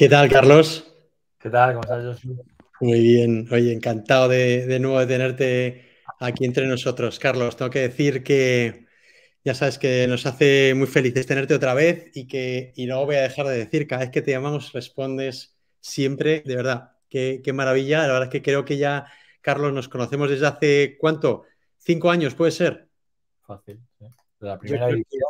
¿Qué tal, Carlos? ¿Qué tal? ¿Cómo estás, Muy bien, oye, encantado de, nuevo de tenerte aquí entre nosotros, Carlos. Tengo que decir que ya sabes que nos hace muy felices tenerte otra vez y que y no voy a dejar de decir, cada vez que te llamamos respondes siempre, de verdad, qué, maravilla. La verdad es que creo que ya, Carlos, nos conocemos desde hace cuánto, cinco años, puede ser. Fácil, la primera edición.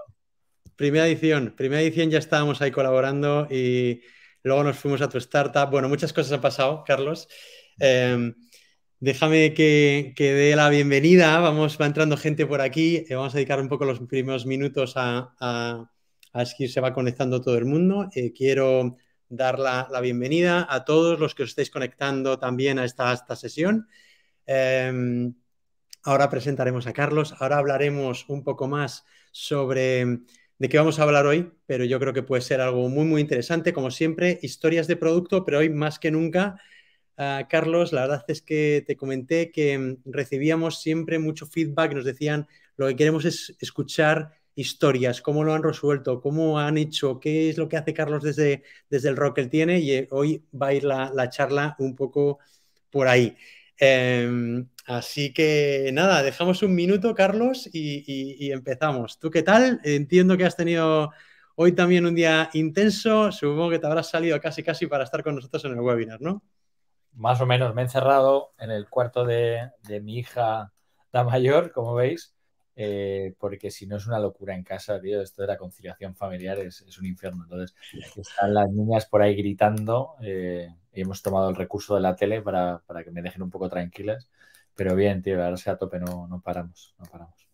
primera edición, primera edición ya estábamos ahí colaborando y luego nos fuimos a tu startup. Bueno, muchas cosas han pasado, Carlos. Em, déjame que, dé la bienvenida. Vamos, va entrando gente por aquí. Eh, vamos a dedicar un poco los primeros minutos a, a, que se va conectando todo el mundo. Eh, quiero dar la, bienvenida a todos los que os estáis conectando también a esta, a esta sesión. Em, ahora presentaremos a Carlos. Ahora hablaremos un poco más sobre de qué vamos a hablar hoy, pero yo creo que puede ser algo muy, muy interesante. Como siempre, historias de producto, pero hoy más que nunca, ah, Carlos, la verdad es que te comenté que mm, recibíamos siempre mucho feedback, nos decían, lo que queremos es escuchar historias, cómo lo han resuelto, cómo han hecho, qué es lo que hace Carlos desde, desde el rock que él tiene y eh, hoy va a ir la, la charla un poco por ahí. Em, así que nada, dejamos un minuto, Carlos, y, empezamos. ¿Tú qué tal? Entiendo que has tenido hoy también un día intenso. Supongo que te habrás salido casi, casi para estar con nosotros en el webinar, ¿no? Más o menos, me he encerrado en el cuarto de, de mi hija, la mayor, como veis, eh, porque si no es una locura en casa, tío, esto de la conciliación familiar es, un infierno. Entonces, están las niñas por ahí gritando eh, y hemos tomado el recurso de la tele para, que me dejen un poco tranquilas. Pero bien, tío, ahora sea a tope, no, paramos, no paramos.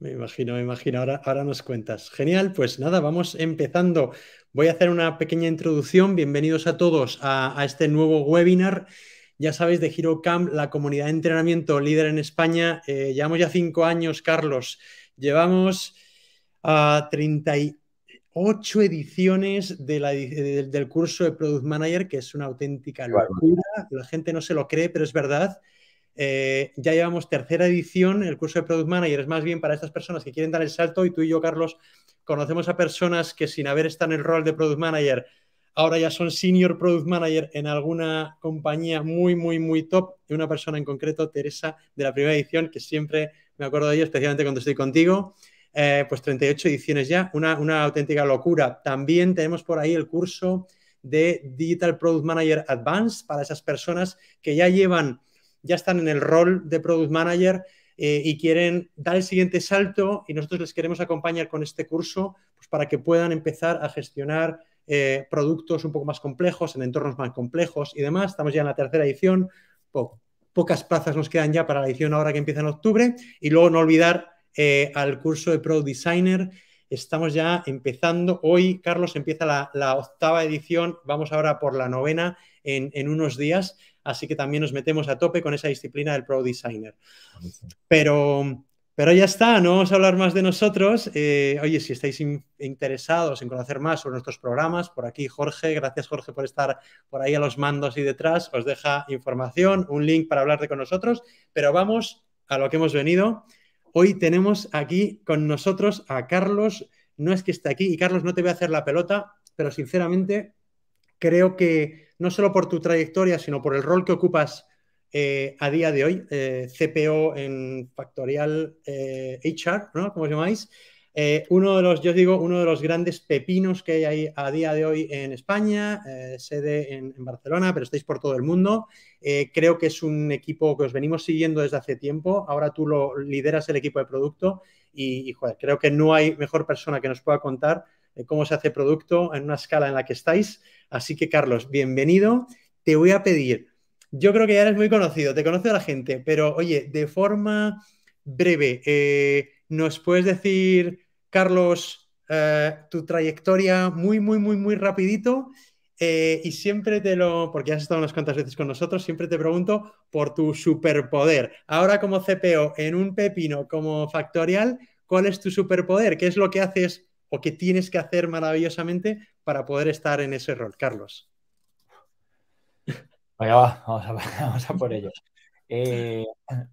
Me imagino, me imagino. Ahora, ahora nos cuentas. Genial, pues nada, vamos empezando. Voy a hacer una pequeña introducción. Bienvenidos a todos a este nuevo webinar ya sabéis, de Camp, la comunidad de entrenamiento líder en España. Eh, llevamos ya cinco años, Carlos. Llevamos ah, a 38 ediciones del curso de Product Manager, que es una auténtica locura. La gente no se lo cree, pero es verdad. Eh, ya llevamos tercera edición, el curso de Product Manager es más bien para estas personas que quieren dar el salto y tú y yo, Carlos, conocemos a personas que sin haber estado en el rol de Product Manager ahora ya son Senior Product Manager en alguna compañía muy, muy, muy top, Y una persona en concreto, Teresa, de la primera edición, que siempre me acuerdo de ella, especialmente cuando estoy contigo. Eh, pues 38 ediciones ya, una, auténtica locura. También tenemos por ahí el curso de Digital Product Manager Advanced para esas personas que ya llevan, ya están en el rol de Product Manager eh, y quieren dar el siguiente salto y nosotros les queremos acompañar con este curso pues, para que puedan empezar a gestionar eh, productos un poco más complejos, en entornos más complejos y demás. Estamos ya en la tercera edición, pocas plazas nos quedan ya para la edición ahora que empieza en octubre. Y luego no olvidar eh, al curso de Pro Designer. Estamos ya empezando. Hoy, Carlos, empieza la, octava edición. Vamos ahora por la novena en, en, unos días. Así que también nos metemos a tope con esa disciplina del Pro Designer. Pero pero ya está, no vamos a hablar más de nosotros. Eh, oye, si estáis interesados en conocer más sobre nuestros programas, por aquí Jorge, gracias Jorge por estar por ahí a los mandos y detrás, os deja información, un link para hablar de con nosotros, pero vamos a lo que hemos venido. Hoy tenemos aquí con nosotros a Carlos, no es que esté aquí, y Carlos no te voy a hacer la pelota, pero sinceramente creo que no solo por tu trayectoria, sino por el rol que ocupas eh, a día de hoy, eh, CPO en Factorial HR, eh, ¿no? ¿Cómo os llamáis. uno de los, yo digo, uno de los grandes pepinos que hay a día de hoy en España, sede en, Barcelona, pero estáis por todo el mundo. creo que es un equipo que os venimos siguiendo desde hace tiempo. Ahora tú lo lideras el equipo de producto y, y joder, creo que no hay mejor persona que nos pueda contar cómo se hace producto en una escala en la que estáis. Así que, Carlos, bienvenido. Te voy a pedir yo creo que ya eres muy conocido, te conoce la gente, pero oye, de forma breve, eh, ¿nos puedes decir, Carlos, eh, tu trayectoria muy, muy, muy, muy rapidito? Eh, y siempre te lo, porque has estado unas cuantas veces con nosotros, siempre te pregunto por tu superpoder. Ahora como CPO en un pepino como factorial, ¿cuál es tu superpoder? ¿Qué es lo que haces o que tienes que hacer maravillosamente para poder estar en ese rol, Carlos? vamos, a, por ello. Eh,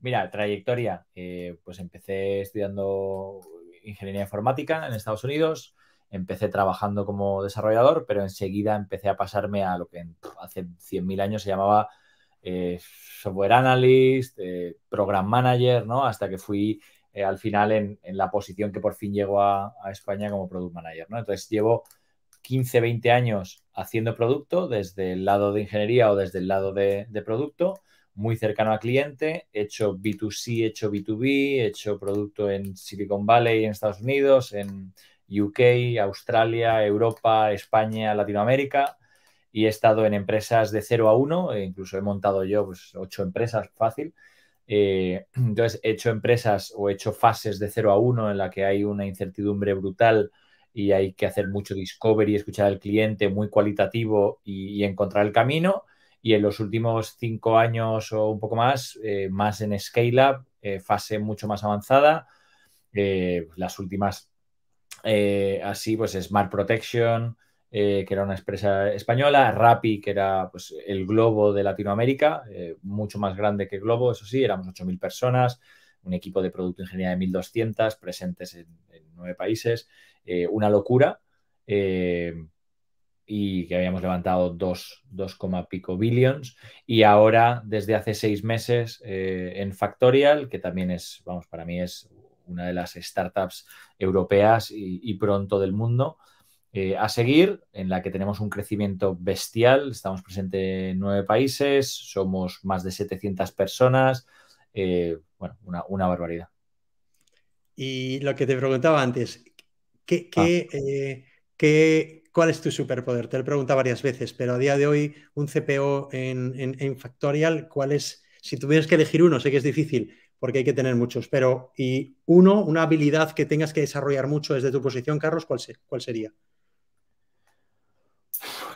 mira, trayectoria. Eh, pues empecé estudiando ingeniería informática en Estados Unidos. Empecé trabajando como desarrollador, pero enseguida empecé a pasarme a lo que hace 100.000 años se llamaba eh, software analyst, program manager, ¿no? Hasta que fui al final en, la posición que por fin llegó a, a España como product manager, ¿no? Entonces llevo 15, 20 años haciendo producto desde el lado de ingeniería o desde el lado de, producto, muy cercano al cliente, he hecho B2C, hecho B2B, he hecho producto en Silicon Valley, en Estados Unidos, en UK, Australia, Europa, España, Latinoamérica y he estado en empresas de 0 a 1, e incluso he montado yo pues, 8 empresas fácil. Eh, entonces, he hecho empresas o he hecho fases de 0 a 1 en la que hay una incertidumbre brutal y hay que hacer mucho discovery, escuchar al cliente muy cualitativo y, encontrar el camino. Y en los últimos cinco años o un poco más, eh, más en scale-up, eh, fase mucho más avanzada. Eh, las últimas, así, pues Smart Protection, que era una empresa española, Rappi, que era pues, el globo de Latinoamérica, mucho más grande que Globo, eso sí, éramos 8.000 personas, un equipo de producto e ingeniería de 1.200, presentes en nueve países. Eh, una locura. Eh, y que habíamos levantado 2, pico billions. Y ahora, desde hace seis meses, eh, en Factorial, que también es, vamos, para mí es una de las startups europeas y, pronto del mundo, a seguir, en la que tenemos un crecimiento bestial. Estamos presentes en nueve países, somos más de 700 personas. bueno, una, una barbaridad. Y lo que te preguntaba antes, Ah. Eh, ¿Cuál es tu superpoder? Te lo he preguntado varias veces, pero a día de hoy, un CPO en, Factorial, ¿cuál es? Si tuvieras que elegir uno, sé que es difícil porque hay que tener muchos, pero y uno, una habilidad que tengas que desarrollar mucho desde tu posición, Carlos, ¿cuál, cuál sería?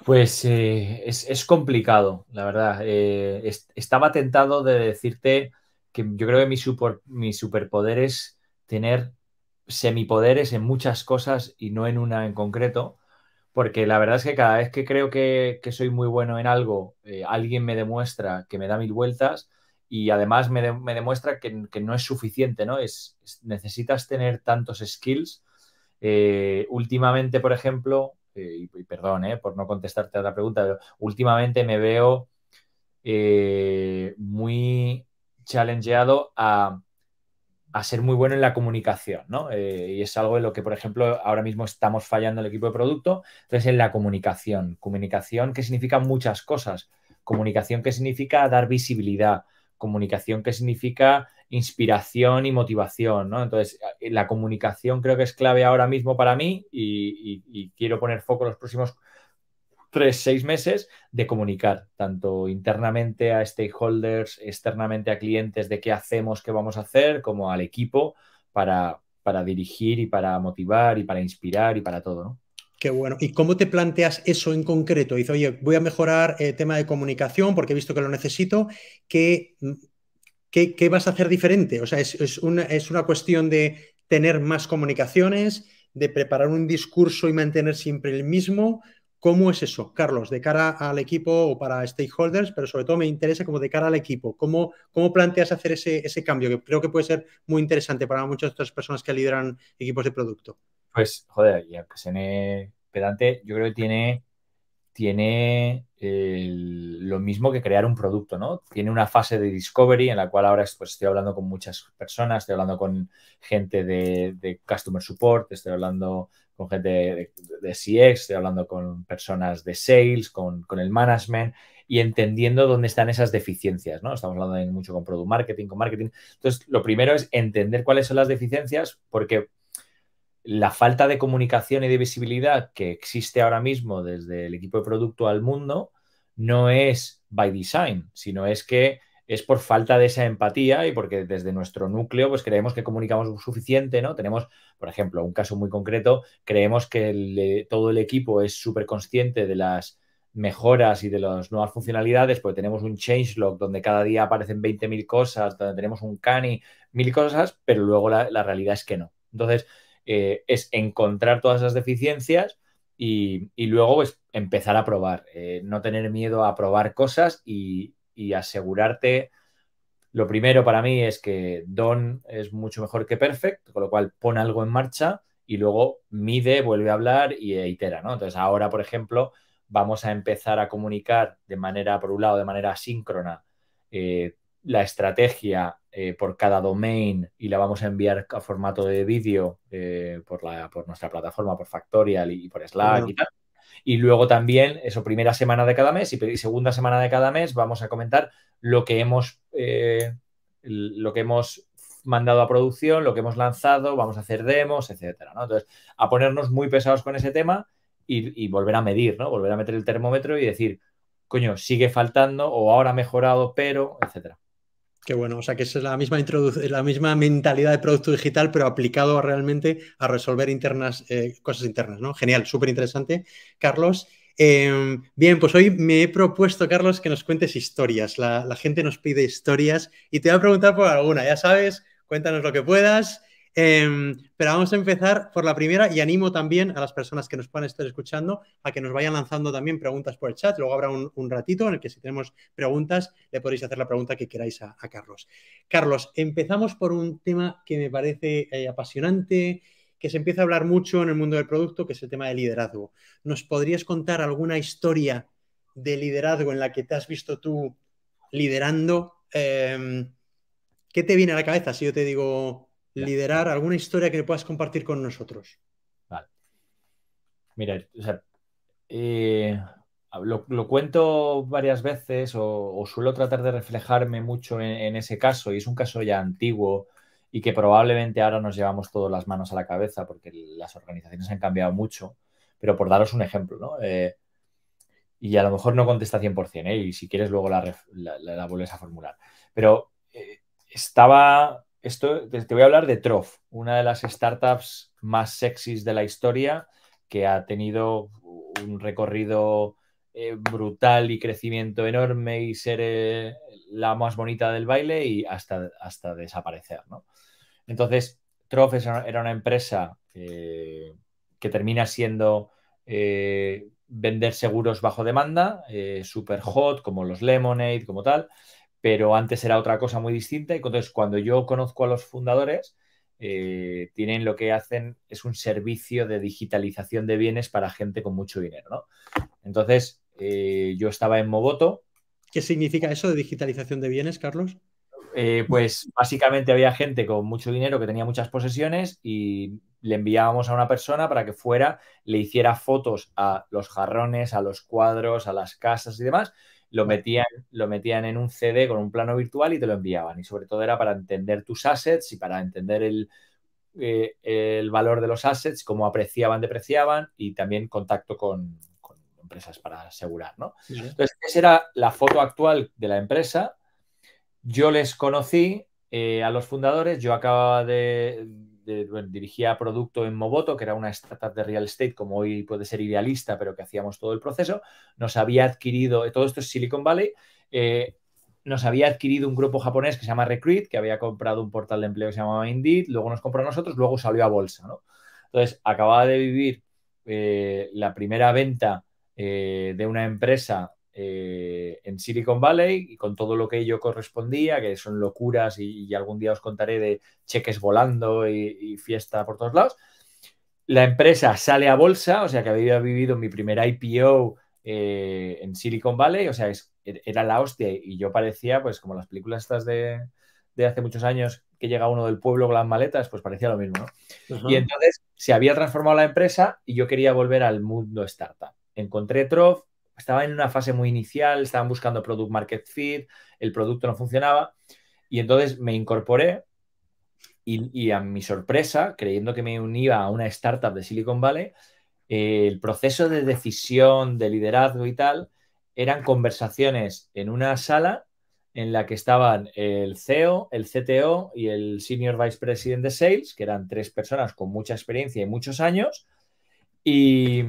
Pues eh, es, complicado, la verdad. Eh, estaba tentado de decirte que yo creo que mi, mi superpoder es tener semipoderes en muchas cosas y no en una en concreto, porque la verdad es que cada vez que creo que, soy muy bueno en algo, eh, alguien me demuestra que me da mil vueltas y además me, demuestra que, no es suficiente, ¿no? Es, necesitas tener tantos skills. Eh, últimamente, por ejemplo, eh, y, perdón por no contestarte a la pregunta, últimamente me veo muy challengeado a a ser muy bueno en la comunicación, ¿no? Eh, y es algo en lo que, por ejemplo, ahora mismo estamos fallando el equipo de producto, entonces en la comunicación. Comunicación que significa muchas cosas. Comunicación que significa dar visibilidad. Comunicación que significa inspiración y motivación, ¿no? Entonces, eh, la comunicación creo que es clave ahora mismo para mí y, y quiero poner foco en los próximos tres, seis meses de comunicar, tanto internamente a stakeholders, externamente a clientes de qué hacemos, qué vamos a hacer, como al equipo para, dirigir y para motivar y para inspirar y para todo, Qué bueno. ¿Y cómo te planteas eso en concreto? Dices, oye, voy a mejorar el eh, tema de comunicación porque he visto que lo necesito. ¿Qué, mm, qué, vas a hacer diferente? O sea, es una cuestión de tener más comunicaciones, de preparar un discurso y mantener siempre el mismo. ¿Cómo es eso, Carlos, de cara al equipo o para stakeholders? Pero sobre todo me interesa como de cara al equipo. ¿Cómo, cómo planteas hacer ese, cambio? Que creo que puede ser muy interesante para muchas otras personas que lideran equipos de producto. Pues, joder, y aunque se me pedante, yo creo que tiene tiene lo mismo que crear un producto, ¿no? Tiene una fase de discovery en la cual ahora pues, estoy hablando con muchas personas, estoy hablando con gente de, customer support, estoy hablando con gente de, CX, estoy hablando con personas de sales, con, con, el management y entendiendo dónde están esas deficiencias, ¿no? Estamos hablando mucho con product marketing, con marketing. Entonces, lo primero es entender cuáles son las deficiencias porque la falta de comunicación y de visibilidad que existe ahora mismo desde el equipo de producto al mundo no es by design, sino es que es por falta de esa empatía y porque desde nuestro núcleo pues creemos que comunicamos suficiente, ¿no? Tenemos, por ejemplo, un caso muy concreto, creemos que eh, todo el equipo es súper consciente de las mejoras y de las nuevas funcionalidades, porque tenemos un changelog donde cada día aparecen 20.000 cosas, donde tenemos un cani, mil cosas, pero luego la, la realidad es que no. Entonces, eh, es encontrar todas esas deficiencias y, luego pues, empezar a probar, eh, no tener miedo a probar cosas y, asegurarte. Lo primero para mí es que Don es mucho mejor que Perfect, con lo cual pon algo en marcha y luego mide, vuelve a hablar y itera, Entonces ahora, por ejemplo, vamos a empezar a comunicar de manera, por un lado, de manera asíncrona eh, la estrategia eh, por cada domain y la vamos a enviar a formato de vídeo eh, por, por nuestra plataforma, por Factorial y, por Slack y tal. Y luego también, eso, primera semana de cada mes y, segunda semana de cada mes, vamos a comentar lo que hemos, eh, lo que hemos mandado a producción, lo que hemos lanzado, vamos a hacer demos, etcétera. Entonces, a ponernos muy pesados con ese tema y, y volver a medir, ¿no? Volver a meter el termómetro y decir, coño, sigue faltando o ahora ha mejorado, pero, etcétera. Qué bueno, o sea que es la misma, la misma mentalidad de producto digital, pero aplicado realmente a resolver internas, eh, cosas internas, ¿no? Genial, súper interesante, Carlos. Em, bien, pues hoy me he propuesto, Carlos, que nos cuentes historias. La, la, gente nos pide historias y te voy a preguntar por alguna, ya sabes, cuéntanos lo que puedas Em, pero vamos a empezar por la primera y animo también a las personas que nos puedan estar escuchando a que nos vayan lanzando también preguntas por el chat. Luego habrá un, ratito en el que si tenemos preguntas le podéis hacer la pregunta que queráis a, Carlos. Carlos, empezamos por un tema que me parece eh, apasionante, que se empieza a hablar mucho en el mundo del producto, que es el tema de liderazgo. ¿Nos podrías contar alguna historia de liderazgo en la que te has visto tú liderando? Em, ¿Qué te viene a la cabeza si yo te digo liderar alguna historia que puedas compartir con nosotros. Vale. Mira, o sea, eh, lo, cuento varias veces o, suelo tratar de reflejarme mucho en, ese caso y es un caso ya antiguo y que probablemente ahora nos llevamos todas las manos a la cabeza porque las organizaciones han cambiado mucho, pero por daros un ejemplo, ¿no? Eh, y a lo mejor no contesta 100%, ¿eh? y si quieres luego la vuelves a formular. Pero eh, estaba esto te, voy a hablar de Trof, una de las startups más sexys de la historia, que ha tenido un recorrido eh, brutal y crecimiento enorme y ser eh, la más bonita del baile y hasta, desaparecer. Entonces, Trof era una empresa eh, que termina siendo vender seguros bajo demanda, super hot, como los Lemonade, como tal pero antes era otra cosa muy distinta. Y entonces, cuando yo conozco a los fundadores, eh, tienen lo que hacen es un servicio de digitalización de bienes para gente con mucho dinero, Entonces, eh, yo estaba en Moboto. ¿Qué significa eso de digitalización de bienes, Carlos? Eh, pues básicamente había gente con mucho dinero que tenía muchas posesiones y le enviábamos a una persona para que fuera, le hiciera fotos a los jarrones, a los cuadros, a las casas y demás, lo metían, lo metían en un CD con un plano virtual y te lo enviaban. Y sobre todo era para entender tus assets y para entender el, eh, valor de los assets, cómo apreciaban, depreciaban y también contacto con, empresas para asegurar, ¿no? Entonces, esa era la foto actual de la empresa. Yo les conocí eh, a los fundadores, yo acababa de dirigía producto en Moboto, que era una startup de real estate, como hoy puede ser idealista, pero que hacíamos todo el proceso, nos había adquirido, eh, todo esto es Silicon Valley, eh, nos había adquirido un grupo japonés que se llama Recruit, que había comprado un portal de empleo que se llamaba Indeed, luego nos compró a nosotros, luego salió a bolsa, ¿no? Entonces, acababa de vivir eh, la primera venta de una empresa eh, en Silicon Valley y con todo lo que ello correspondía, que son locuras y, algún día os contaré de cheques volando y, fiesta por todos lados. La empresa sale a bolsa, o sea que había vivido mi primer IPO eh, en Silicon Valley, o sea, er, era la hostia y yo parecía, pues como las películas estas de, hace muchos años que llega uno del pueblo con las maletas, pues parecía lo mismo. Y entonces se había transformado la empresa y yo quería volver al mundo startup. Encontré Trov, estaba en una fase muy inicial, estaban buscando product market fit, el producto no funcionaba y entonces me incorporé y, a mi sorpresa, creyendo que me unía a una startup de Silicon Valley, eh, el proceso de decisión, de liderazgo y tal, eran conversaciones en una sala en la que estaban el CEO, el CTO y el Senior Vice President de Sales, que eran tres personas con mucha experiencia y muchos años, y,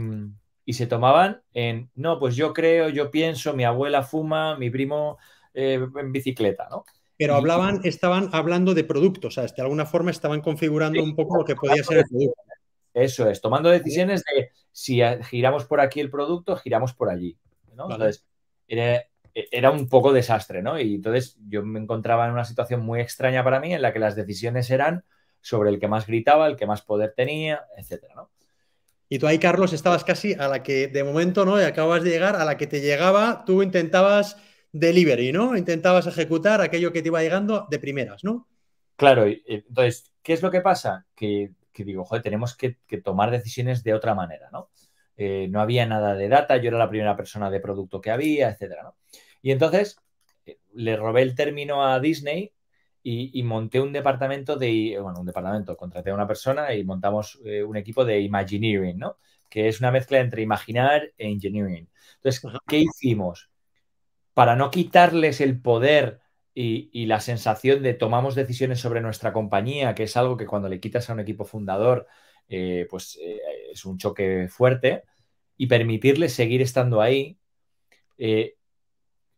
y se tomaban en, no, pues yo creo, yo pienso, mi abuela fuma, mi primo eh, en bicicleta, ¿no? Pero hablaban, estaban hablando de productos, o sea, De alguna forma estaban configurando un poco lo que podía ser el producto. Eso es, tomando decisiones de si eh, giramos por aquí el producto, giramos por allí, ¿no? Entonces, era, e, era, un poco desastre, ¿no? Y entonces yo me encontraba en una situación muy extraña para mí en la que las decisiones eran sobre el que más gritaba, el que más poder tenía, etcétera, ¿no? Y tú ahí, Carlos, estabas casi a la que de momento, ¿no? Y acabas de llegar, a la que te llegaba, tú intentabas delivery, ¿no? Intentabas ejecutar aquello que te iba llegando de primeras, ¿no? Claro, eh, entonces, ¿qué es lo que pasa? Que, digo, joder, tenemos que, tomar decisiones de otra manera, ¿no? Eh, no había nada de data, yo era la primera persona de producto que había, etcétera, Y entonces eh, le robé el término a Disney y, monté un departamento de, eh, bueno, un departamento, contraté a una persona y montamos eh, un equipo de Imagineering, ¿no? Que es una mezcla entre imaginar e engineering. Entonces, ¿qué hicimos? Para no quitarles el poder y, la sensación de tomamos decisiones sobre nuestra compañía, que es algo que cuando le quitas a un equipo fundador, eh, pues es un choque fuerte, y permitirles seguir estando ahí,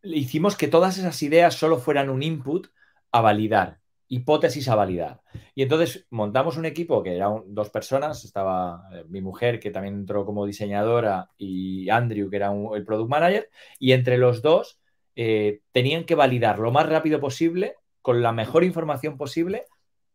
hicimos que todas esas ideas solo fueran un input a validar, hipótesis a validar. Y entonces montamos un equipo que eran dos personas, estaba eh, mi mujer que también entró como diseñadora y Andrew que era el product manager, y entre los dos eh, tenían que validar lo más rápido posible, con la mejor información posible,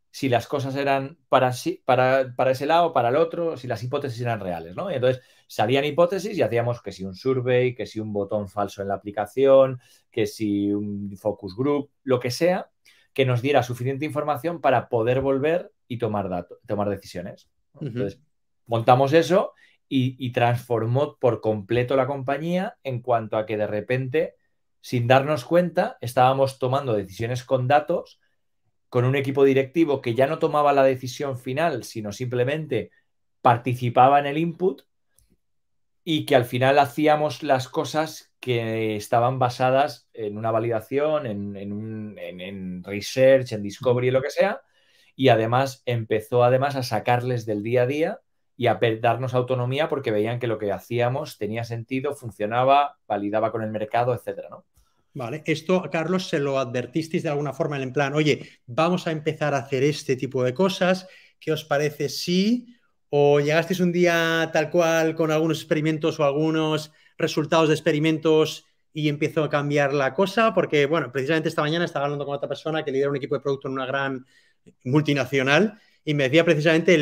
si las cosas eran para, para, para ese lado, para el otro, si las hipótesis eran reales, Y entonces salían hipótesis y hacíamos que si un survey, que si un botón falso en la aplicación, que si un focus group, lo que sea, que nos diera suficiente información para poder volver y tomar, datos, tomar decisiones. Entonces, montamos eso y, transformó por completo la compañía en cuanto a que de repente, sin darnos cuenta, estábamos tomando decisiones con datos, con un equipo directivo que ya no tomaba la decisión final, sino simplemente participaba en el input y que al final hacíamos las cosas que estaban basadas en una validación, en, un, research, en discovery, lo que sea, y además empezó además a sacarles del día a día y a darnos autonomía porque veían que lo que hacíamos tenía sentido, funcionaba, validaba con el mercado, etcétera, ¿no? Vale, esto, Carlos, se lo advertisteis de alguna forma en plan, oye, vamos a empezar a hacer este tipo de cosas, ¿qué os parece si ¿O llegasteis un día tal cual con algunos experimentos o algunos resultados de experimentos y empezó a cambiar la cosa? Porque, bueno, precisamente esta mañana estaba hablando con otra persona que lidera un equipo de producto en una gran multinacional y me decía precisamente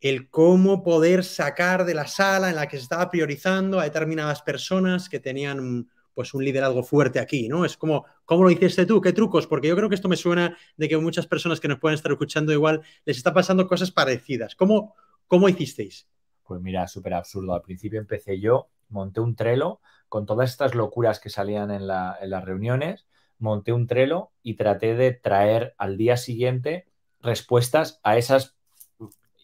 el, cómo poder sacar de la sala en la que se estaba priorizando a determinadas personas que tenían pues un liderazgo fuerte aquí, ¿no? Es como, ¿cómo lo hiciste tú? ¿Qué trucos? Porque yo creo que esto me suena de que muchas personas que nos pueden estar escuchando igual les está pasando cosas parecidas. ¿Cómo, cómo hicisteis? Pues mira, súper absurdo. Al principio empecé yo, monté un trelo con todas estas locuras que salían en, en las reuniones, monté un trelo y traté de traer al día siguiente respuestas a esas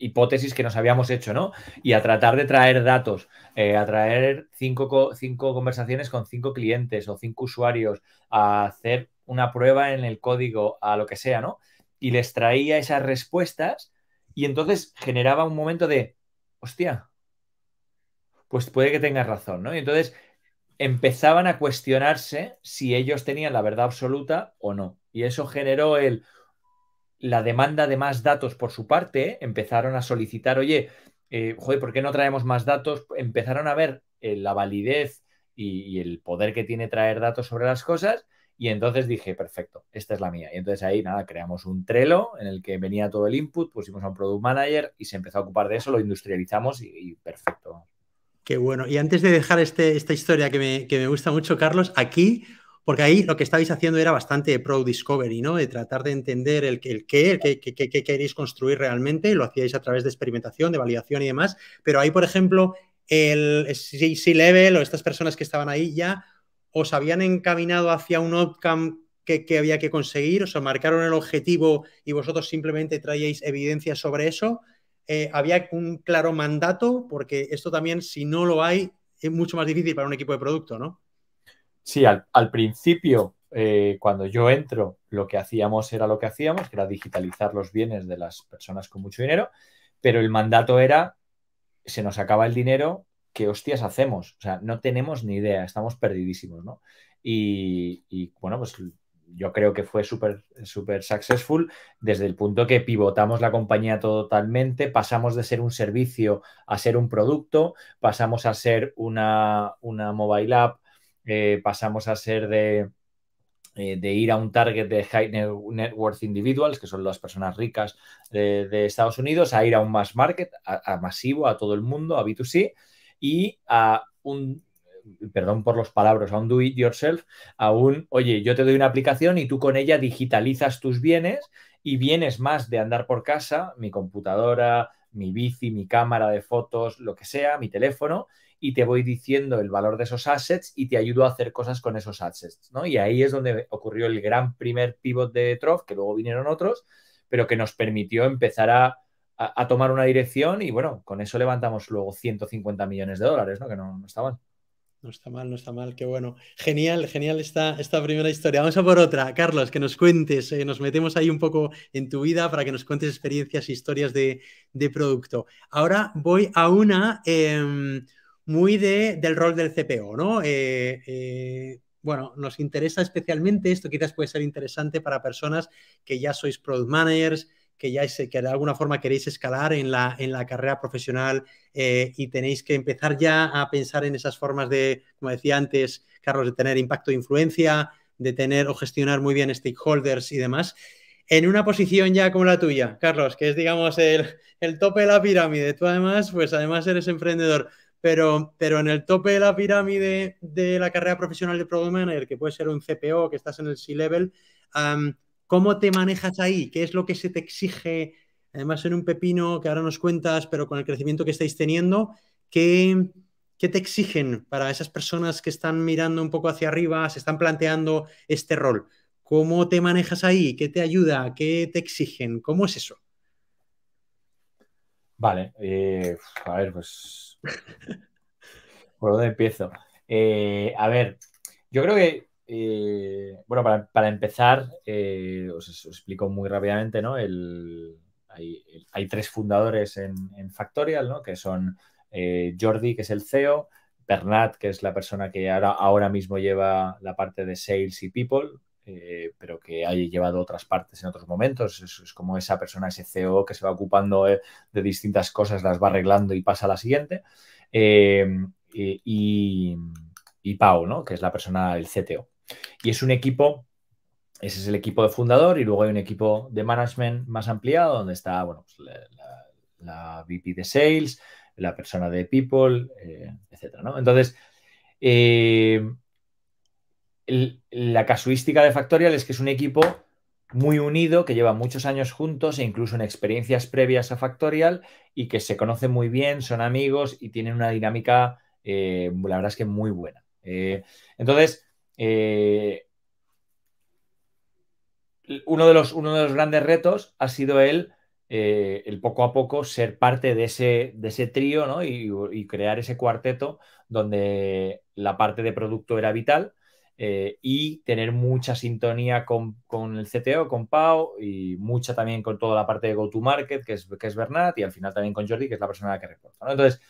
hipótesis que nos habíamos hecho, ¿no? Y a tratar de traer datos, eh, a traer cinco, cinco conversaciones con cinco clientes o cinco usuarios, a hacer una prueba en el código, a lo que sea, ¿no? Y les traía esas respuestas y entonces generaba un momento de, hostia, pues puede que tengas razón, ¿no? Y entonces empezaban a cuestionarse si ellos tenían la verdad absoluta o no. Y eso generó el, la demanda de más datos por su parte, empezaron a solicitar, oye, eh, joder, ¿por qué no traemos más datos? Empezaron a ver eh, la validez y, el poder que tiene traer datos sobre las cosas. Y entonces dije, perfecto, esta es la mía. Y entonces ahí, nada, creamos un Trello en el que venía todo el input, pusimos a un product manager y se empezó a ocupar de eso, lo industrializamos y, perfecto. Qué bueno. Y antes de dejar este, esta historia que me, que me gusta mucho, Carlos, aquí porque ahí lo que estabais haciendo era bastante pro discovery, ¿no? De tratar de entender el, qué, el qué, queréis construir realmente, lo hacíais a través de experimentación, de validación y demás, pero ahí, por ejemplo, el C-Level o estas personas que estaban ahí ya os habían encaminado hacia un outcome que, había que conseguir, Os marcaron el objetivo y vosotros simplemente traíais evidencia sobre eso. Eh, había un claro mandato, porque esto también, si no lo hay, es mucho más difícil para un equipo de producto, ¿no? Sí, al, principio, eh, cuando yo entro, lo que hacíamos era lo que hacíamos, que era digitalizar los bienes de las personas con mucho dinero, pero el mandato era, se nos acaba el dinero, ¿qué hostias hacemos? O sea, no tenemos ni idea, estamos perdidísimos, ¿no? Y, bueno, pues yo creo que fue súper súper successful desde el punto que pivotamos la compañía totalmente, pasamos de ser un servicio a ser un producto, pasamos a ser una, una mobile app eh, pasamos a ser eh, de, ir a un target de high net worth individuals, que son las personas ricas de, Estados Unidos, a ir a un mass market, a, masivo, a todo el mundo, a B2C, y a un, perdón por los palabras, a un do it yourself, a un, oye, yo te doy una aplicación y tú con ella digitalizas tus bienes y bienes más de andar por casa, mi computadora, mi bici, mi cámara de fotos, lo que sea, mi teléfono, y te voy diciendo el valor de esos assets y te ayudo a hacer cosas con esos assets, ¿no? Y ahí es donde ocurrió el gran primer pivot de Trof, que luego vinieron otros, pero que nos permitió empezar a, tomar una dirección y bueno, con eso levantamos luego 150 millones de dólares, ¿no? Que no, no mal. No está mal, no está mal, qué bueno. Genial, genial esta, esta primera historia. Vamos a por otra. Carlos, que nos cuentes, eh, nos metemos ahí un poco en tu vida para que nos cuentes experiencias, e historias de, producto. Ahora voy a una... Em, muy de, del rol del CPO, ¿no? Eh, eh, bueno, nos interesa especialmente esto, quizás puede ser interesante para personas que ya sois product managers, que ya que de alguna forma queréis escalar en la, en la carrera profesional eh, y tenéis que empezar ya a pensar en esas formas de, como decía antes, Carlos, de tener impacto e influencia, de tener o gestionar muy bien stakeholders y demás. En una posición ya como la tuya, Carlos, que es, digamos, el, el tope de la pirámide, tú además, pues además eres emprendedor. Pero, pero en el tope de la pirámide de la carrera profesional de Product Manager, que puede ser un CPO, que estás en el C-Level, ¿cómo te manejas ahí? ¿Qué es lo que se te exige? Además, en un pepino que ahora nos cuentas, pero con el crecimiento que estáis teniendo, ¿qué, ¿qué te exigen para esas personas que están mirando un poco hacia arriba, se están planteando este rol? ¿Cómo te manejas ahí? ¿Qué te ayuda? ¿Qué te exigen? ¿Cómo es eso? Vale, eh, a ver, pues. ¿Por dónde empiezo? Eh, a ver, yo creo que. Eh, bueno, para, empezar, eh, os, explico muy rápidamente, ¿no? hay, tres fundadores en, Factorial, ¿no? Que son Jordi, que es el CEO, Bernat, que es la persona que ahora, ahora mismo lleva la parte de Sales y People, eh, pero que haya llevado otras partes en otros momentos. Es, como esa persona, ese CEO que se va ocupando eh, de distintas cosas, las va arreglando y pasa a la siguiente. Eh, y, y Pau, ¿no? que es la persona, el CTO. Y es un equipo ese es el equipo de fundador y luego hay un equipo de management más ampliado donde está, bueno, pues la, VP de Sales, la persona de People, etc. etcétera, ¿no? Entonces, la casuística de Factorial es que es un equipo muy unido, que lleva muchos años juntos e incluso en experiencias previas a Factorial y que se conocen muy bien, son amigos y tienen una dinámica, eh, la verdad es que muy buena. Eh, entonces, eh, uno, de los, uno, de los, grandes retos ha sido el, el poco a poco ser parte de ese, de ese trío y crear ese cuarteto donde la parte de producto era vital eh, y tener mucha sintonía con, el CTO, con Pau y mucha también con toda la parte de go-to-market, que es, que Bernat, y al final también con Jordi, que es la persona a la que reporta. Entonces,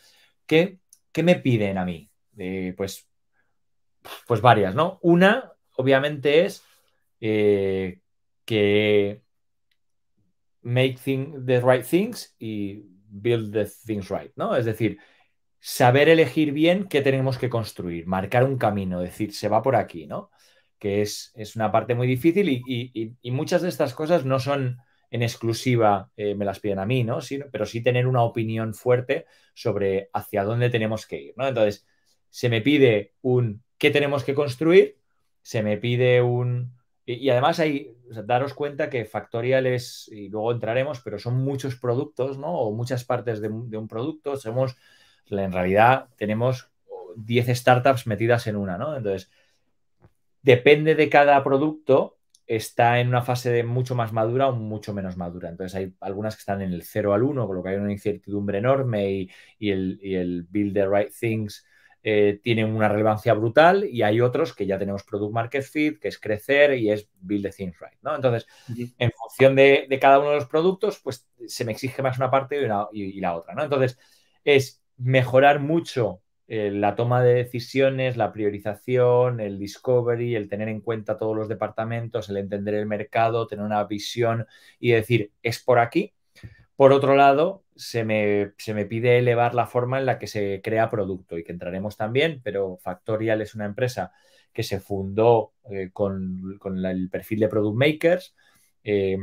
¿qué, me piden a mí? Eh, pues, pues varias, ¿no? Una, obviamente, es eh, que make the right things y build the things right, ¿no? Es decir, saber elegir bien qué tenemos que construir, marcar un camino, decir, se va por aquí, ¿no? Que es, una parte muy difícil y, muchas de estas cosas no son en exclusiva, eh, me las piden a mí, ¿no? sino pero sí tener una opinión fuerte sobre hacia dónde tenemos que ir, ¿no? Entonces, se me pide un qué tenemos que construir, se me pide un... Y, además hay, daros cuenta que factoriales, y luego entraremos, pero son muchos productos, ¿no? O muchas partes de, un producto, somos en realidad tenemos 10 startups metidas en una, ¿no? Entonces, depende de cada producto, está en una fase de mucho más madura o mucho menos madura. Entonces, hay algunas que están en el 0 al 1, con lo que hay una incertidumbre enorme y, el, build the right things eh, tiene una relevancia brutal y hay otros que ya tenemos product market fit, que es crecer y es build the things right, ¿no? Entonces, en función de, cada uno de los productos, pues se me exige más una parte y, y la otra, ¿no? Entonces, es mejorar mucho eh, la toma de decisiones, la priorización, el discovery, el tener en cuenta todos los departamentos, el entender el mercado, tener una visión y decir, es por aquí. Por otro lado, se me, pide elevar la forma en la que se crea producto y que entraremos también, pero Factorial es una empresa que se fundó eh, con, el perfil de Product Makers. Eh,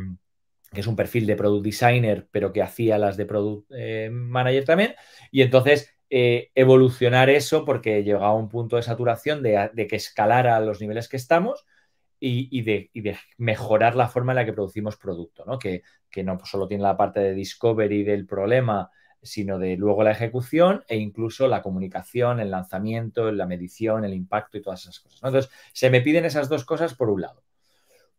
que es un perfil de product designer, pero que hacía las de product eh, manager también. Y entonces eh, evolucionar eso porque llegaba a un punto de saturación de, que escalara a los niveles que estamos. Y, de, mejorar la forma en la que producimos producto, ¿no? Que, no solo tiene la parte de discovery del problema, sino de luego la ejecución e incluso la comunicación, el lanzamiento, la medición, el impacto y todas esas cosas. Entonces, se me piden esas dos cosas por un lado.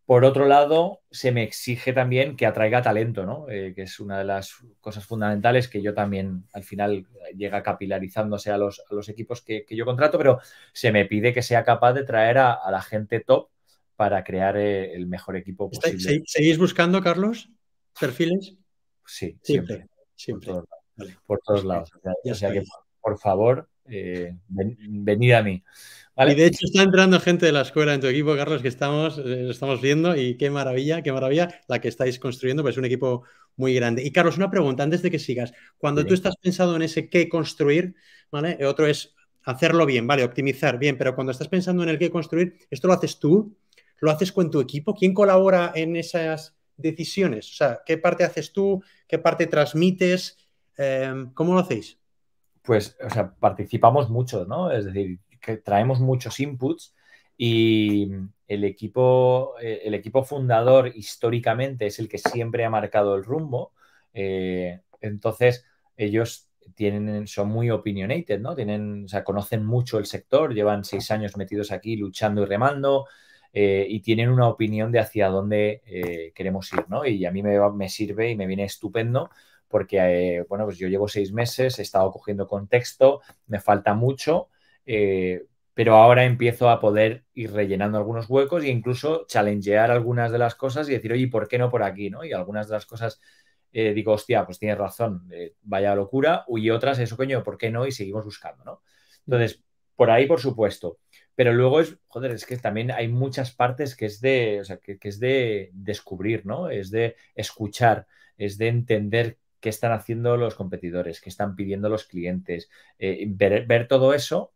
Por otro lado, se me exige también que atraiga talento, ¿no? Eh, que es una de las cosas fundamentales que yo también al final llega capilarizándose a los, equipos que, yo contrato, pero se me pide que sea capaz de traer a, la gente top para crear eh, el mejor equipo posible. ¿Seguís buscando, Carlos, perfiles? Sí, siempre. siempre. Por todos, lados por favor, eh, venid a mí. ¿Vale? Y de hecho está entrando gente de la escuela en tu equipo, Carlos, que estamos, eh, estamos viendo y qué maravilla, qué maravilla la que estáis construyendo, pues es un equipo muy grande. Y Carlos, una pregunta antes de que sigas. Cuando tú estás pensando en ese qué construir, ¿vale? Eh, otro es hacerlo bien, ¿vale? Optimizar bien, pero cuando estás pensando en el qué construir, ¿esto lo haces tú? ¿Lo haces con tu equipo? ¿Quién colabora en esas decisiones? O sea, ¿qué parte haces tú? ¿Qué parte transmites? ¿Cómo lo hacéis? pues, o sea, participamos mucho, ¿no? Es decir, que traemos muchos inputs y el equipo, eh, el equipo fundador históricamente es el que siempre ha marcado el rumbo. Eh, entonces, ellos tienen, son muy opinionated, ¿no? Tienen, o sea, conocen mucho el sector, llevan seis años metidos aquí luchando y remando eh, y tienen una opinión de hacia dónde queremos ir, ¿no? Y a mí me, me sirve y me viene estupendo porque, eh, bueno, pues yo llevo seis meses, he estado cogiendo contexto, me falta mucho, eh, pero ahora empiezo a poder ir rellenando algunos huecos e incluso challengear algunas de las cosas y decir, oye, ¿por qué no por aquí? ¿no? Y algunas de las cosas eh, digo, hostia, pues tienes razón, vaya locura, y otras, eso coño, ¿por qué no? Y seguimos buscando, ¿no? Entonces, por ahí, por supuesto. Pero luego es, joder, es que también hay muchas partes que es de, que es de descubrir, ¿no? Es de escuchar, es de entender qué están haciendo los competidores, qué están pidiendo los clientes, eh, ver, todo eso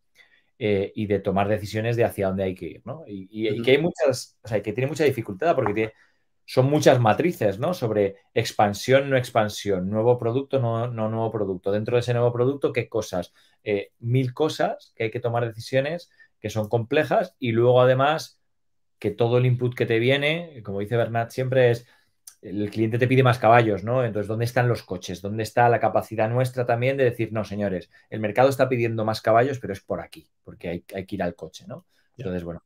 eh, y de tomar decisiones de hacia dónde hay que ir, ¿no? Y, que hay muchas, o sea, que tiene mucha dificultad porque son muchas matrices, ¿no? Sobre expansión, no expansión, nuevo producto, no, nuevo producto. Dentro de ese nuevo producto, ¿qué cosas? Eh, mil cosas que hay que tomar decisiones que son complejas y luego además que todo el input que te viene, como dice Bernat, siempre es el cliente te pide más caballos, ¿no? Entonces, ¿dónde están los coches? ¿Dónde está la capacidad nuestra también de decir, no, señores, el mercado está pidiendo más caballos, pero es por aquí, porque hay, que ir al coche, ¿no? Entonces, bueno.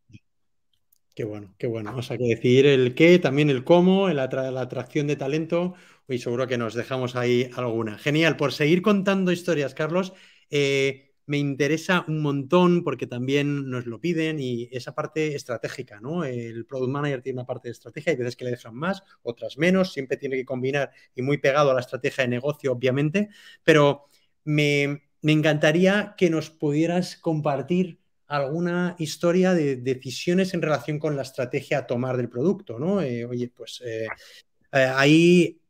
Qué bueno, qué bueno. O sea, que decidir el qué, también el cómo, la atracción de talento, y seguro que nos dejamos ahí alguna. Genial, por seguir contando historias, Carlos. Eh, me interesa un montón porque también nos lo piden y esa parte estratégica, ¿no? El product manager tiene una parte de estrategia, hay veces que le dejan más, otras menos, siempre tiene que combinar y muy pegado a la estrategia de negocio, obviamente, pero me, me encantaría que nos pudieras compartir alguna historia de decisiones en relación con la estrategia a tomar del producto, ¿no? Eh, oye, pues eh, eh, ahí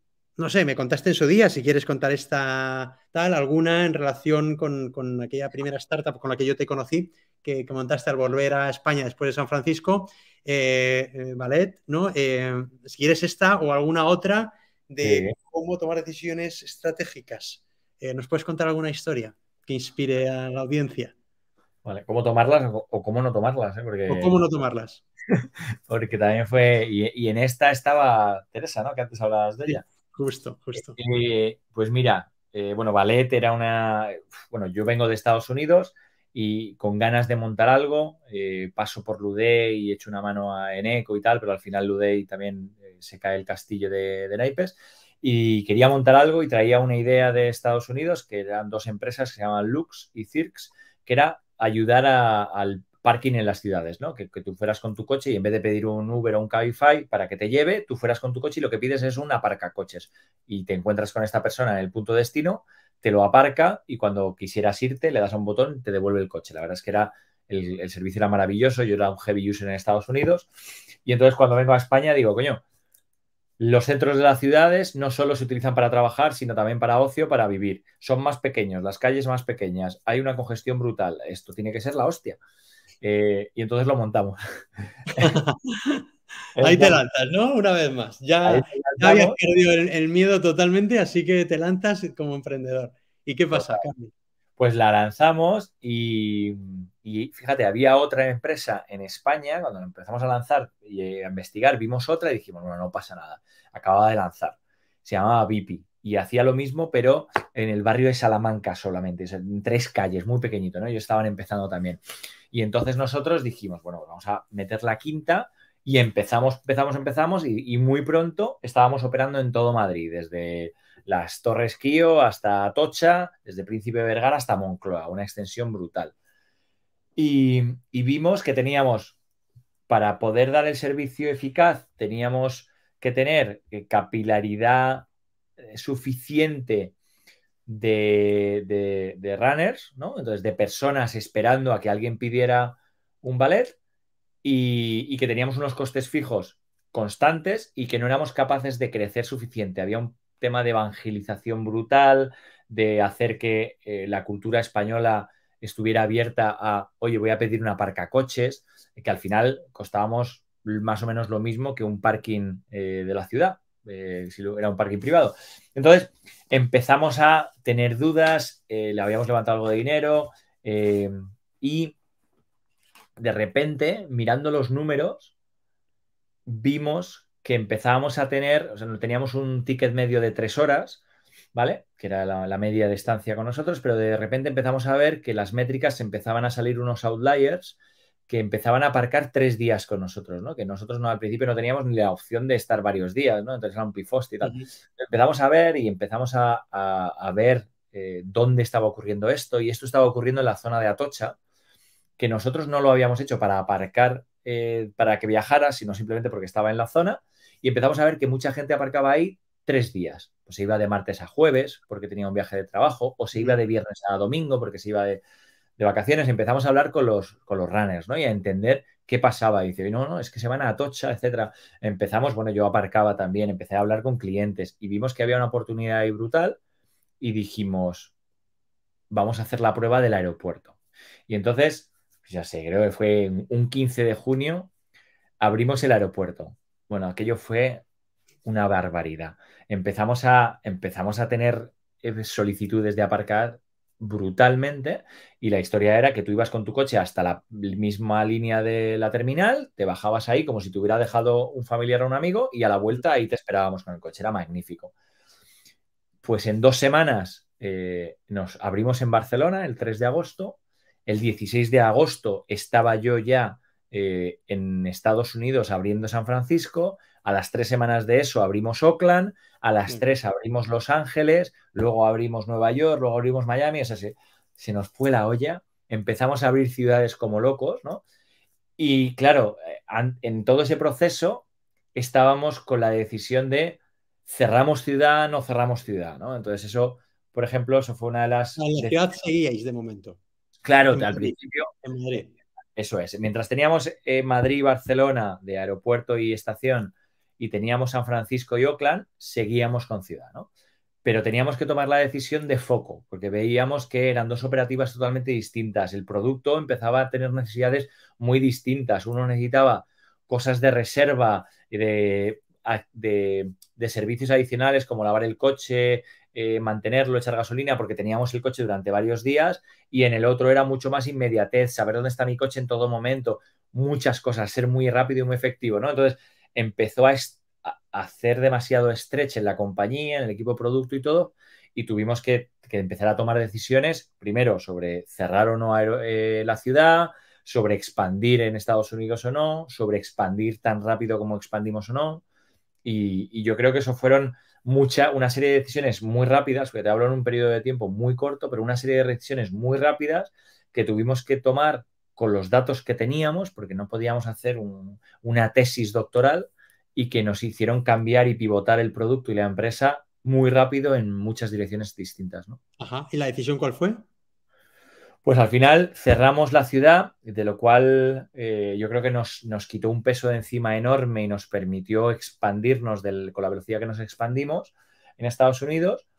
no sé, me contaste en su día, si quieres contar esta tal, alguna en relación con, aquella primera startup con la que yo te conocí, que, montaste al volver a España después de San Francisco, eh, eh, Valet, ¿no? Eh, si quieres esta o alguna otra de cómo tomar decisiones estratégicas. ¿Nos puedes contar alguna historia que inspire a la audiencia? Vale, ¿cómo tomarlas o, cómo no tomarlas? cómo no tomarlas. Porque también fue, y, en esta estaba Teresa, ¿no? Que antes hablabas de ella. Justo, justo. Eh, pues mira, eh, bueno, ballet era una... Bueno, yo vengo de Estados Unidos y con ganas de montar algo, eh, paso por Ludé y echo una mano a Eneco y tal, pero al final Ludé también se cae el castillo de, naipes y quería montar algo y traía una idea de Estados Unidos, que eran dos empresas que se llaman Lux y Cirx, que era ayudar a, al parking en las ciudades, ¿no? Que, tú fueras con tu coche y en vez de pedir un Uber o un Cabify para que te lleve, tú fueras con tu coche y lo que pides es un aparcacoches. Y te encuentras con esta persona en el punto destino, te lo aparca y cuando quisieras irte le das a un botón y te devuelve el coche. La verdad es que era el, el servicio era maravilloso, yo era un heavy user en Estados Unidos y entonces cuando vengo a España digo, coño, los centros de las ciudades no solo se utilizan para trabajar, sino también para ocio, para vivir. Son más pequeños, las calles más pequeñas, hay una congestión brutal. Esto tiene que ser la hostia. Eh, y entonces lo montamos. Ahí te lanzas, ¿no? Una vez más. Ya, ya habías perdido el, miedo totalmente, así que te lanzas como emprendedor. ¿Y qué pasa, Pues la lanzamos y, fíjate, había otra empresa en España, cuando empezamos a lanzar y a investigar, vimos otra y dijimos, bueno, no pasa nada, acababa de lanzar. Se llamaba Vipi y hacía lo mismo, pero en el barrio de Salamanca solamente, en tres calles, muy pequeñito, ¿no? Ellos estaban empezando también. Y entonces nosotros dijimos, bueno, vamos a meter la quinta y empezamos, empezamos, empezamos y, muy pronto estábamos operando en todo Madrid, desde las Torres Quío hasta Atocha, desde Príncipe Vergara hasta Moncloa, una extensión brutal. Y, y vimos que teníamos, para poder dar el servicio eficaz, teníamos que tener eh, capilaridad eh, suficiente de, runners, ¿no? Entonces, de personas esperando a que alguien pidiera un ballet y, que teníamos unos costes fijos constantes y que no éramos capaces de crecer suficiente. Había un tema de evangelización brutal, de hacer que eh, la cultura española estuviera abierta a, oye, voy a pedir una parca coches, que al final costábamos más o menos lo mismo que un parking eh, de la ciudad si era un parking privado. Entonces empezamos a tener dudas, eh, le habíamos levantado algo de dinero eh, y de repente, mirando los números, vimos que empezábamos a tener, o sea, teníamos un ticket medio de tres horas, ¿vale? Que era la, la, media de estancia con nosotros, pero de repente empezamos a ver que las métricas empezaban a salir unos outliers que empezaban a aparcar tres días con nosotros, ¿no? Que nosotros no, al principio no teníamos ni la opción de estar varios días, ¿no? Entonces era un pifost y tal. Empezamos a ver y empezamos a, ver eh, dónde estaba ocurriendo esto y esto estaba ocurriendo en la zona de Atocha, que nosotros no lo habíamos hecho para aparcar, eh, para que viajara, sino simplemente porque estaba en la zona y empezamos a ver que mucha gente aparcaba ahí tres días. Pues se iba de martes a jueves porque tenía un viaje de trabajo o se iba de viernes a domingo porque se iba de de vacaciones, empezamos a hablar con los, con los runners, ¿no? Y a entender qué pasaba. Y dice, no, no, es que se van a tocha etcétera. Empezamos, bueno, yo aparcaba también, empecé a hablar con clientes y vimos que había una oportunidad ahí brutal y dijimos, vamos a hacer la prueba del aeropuerto. Y entonces, pues ya sé, creo que fue un 15 de junio, abrimos el aeropuerto. Bueno, aquello fue una barbaridad. Empezamos a, empezamos a tener eh, solicitudes de aparcar brutalmente y la historia era que tú ibas con tu coche hasta la misma línea de la terminal, te bajabas ahí como si te hubiera dejado un familiar o un amigo y a la vuelta ahí te esperábamos con el coche, era magnífico. Pues en dos semanas eh, nos abrimos en Barcelona el 3 de agosto, el 16 de agosto estaba yo ya eh, en Estados Unidos abriendo San Francisco, a las tres semanas de eso abrimos Oakland, a las 3 mm. abrimos Los Ángeles, luego abrimos Nueva York, luego abrimos Miami, Se nos fue la olla, empezamos a abrir ciudades como locos, ¿no? Y claro, eh, en todo ese proceso estábamos con la decisión de cerramos ciudad, no cerramos ciudad, ¿no? Entonces eso, por ejemplo, eso fue una de las... En seguíais de momento. Claro, al principio. En Madrid. Eso es. Mientras teníamos eh, Madrid-Barcelona de aeropuerto y estación y teníamos San Francisco y Oakland, seguíamos con Ciudad, ¿no? Pero teníamos que tomar la decisión de foco, porque veíamos que eran dos operativas totalmente distintas. El producto empezaba a tener necesidades muy distintas. Uno necesitaba cosas de reserva, de, de, servicios adicionales como lavar el coche, eh, mantenerlo, echar gasolina, porque teníamos el coche durante varios días, y en el otro era mucho más inmediatez, saber dónde está mi coche en todo momento, muchas cosas, ser muy rápido y muy efectivo, ¿no? Entonces, empezó a, hacer demasiado stretch en la compañía, en el equipo producto y todo, y tuvimos que, empezar a tomar decisiones, primero, sobre cerrar o no eh, la ciudad, sobre expandir en Estados Unidos o no, sobre expandir tan rápido como expandimos o no. Y, yo creo que eso fueron mucha, una serie de decisiones muy rápidas, porque te hablo en un periodo de tiempo muy corto, pero una serie de decisiones muy rápidas que tuvimos que tomar con los datos que teníamos, porque no podíamos hacer una tesis doctoral y que nos hicieron cambiar y pivotar el producto y la empresa muy rápido en muchas direcciones distintas. ¿Y la decisión cuál fue? Pues al final cerramos la ciudad, de lo cual eh, yo creo que nos, nos, quitó un peso de encima enorme y nos permitió expandirnos con la velocidad que nos expandimos en Estados Unidos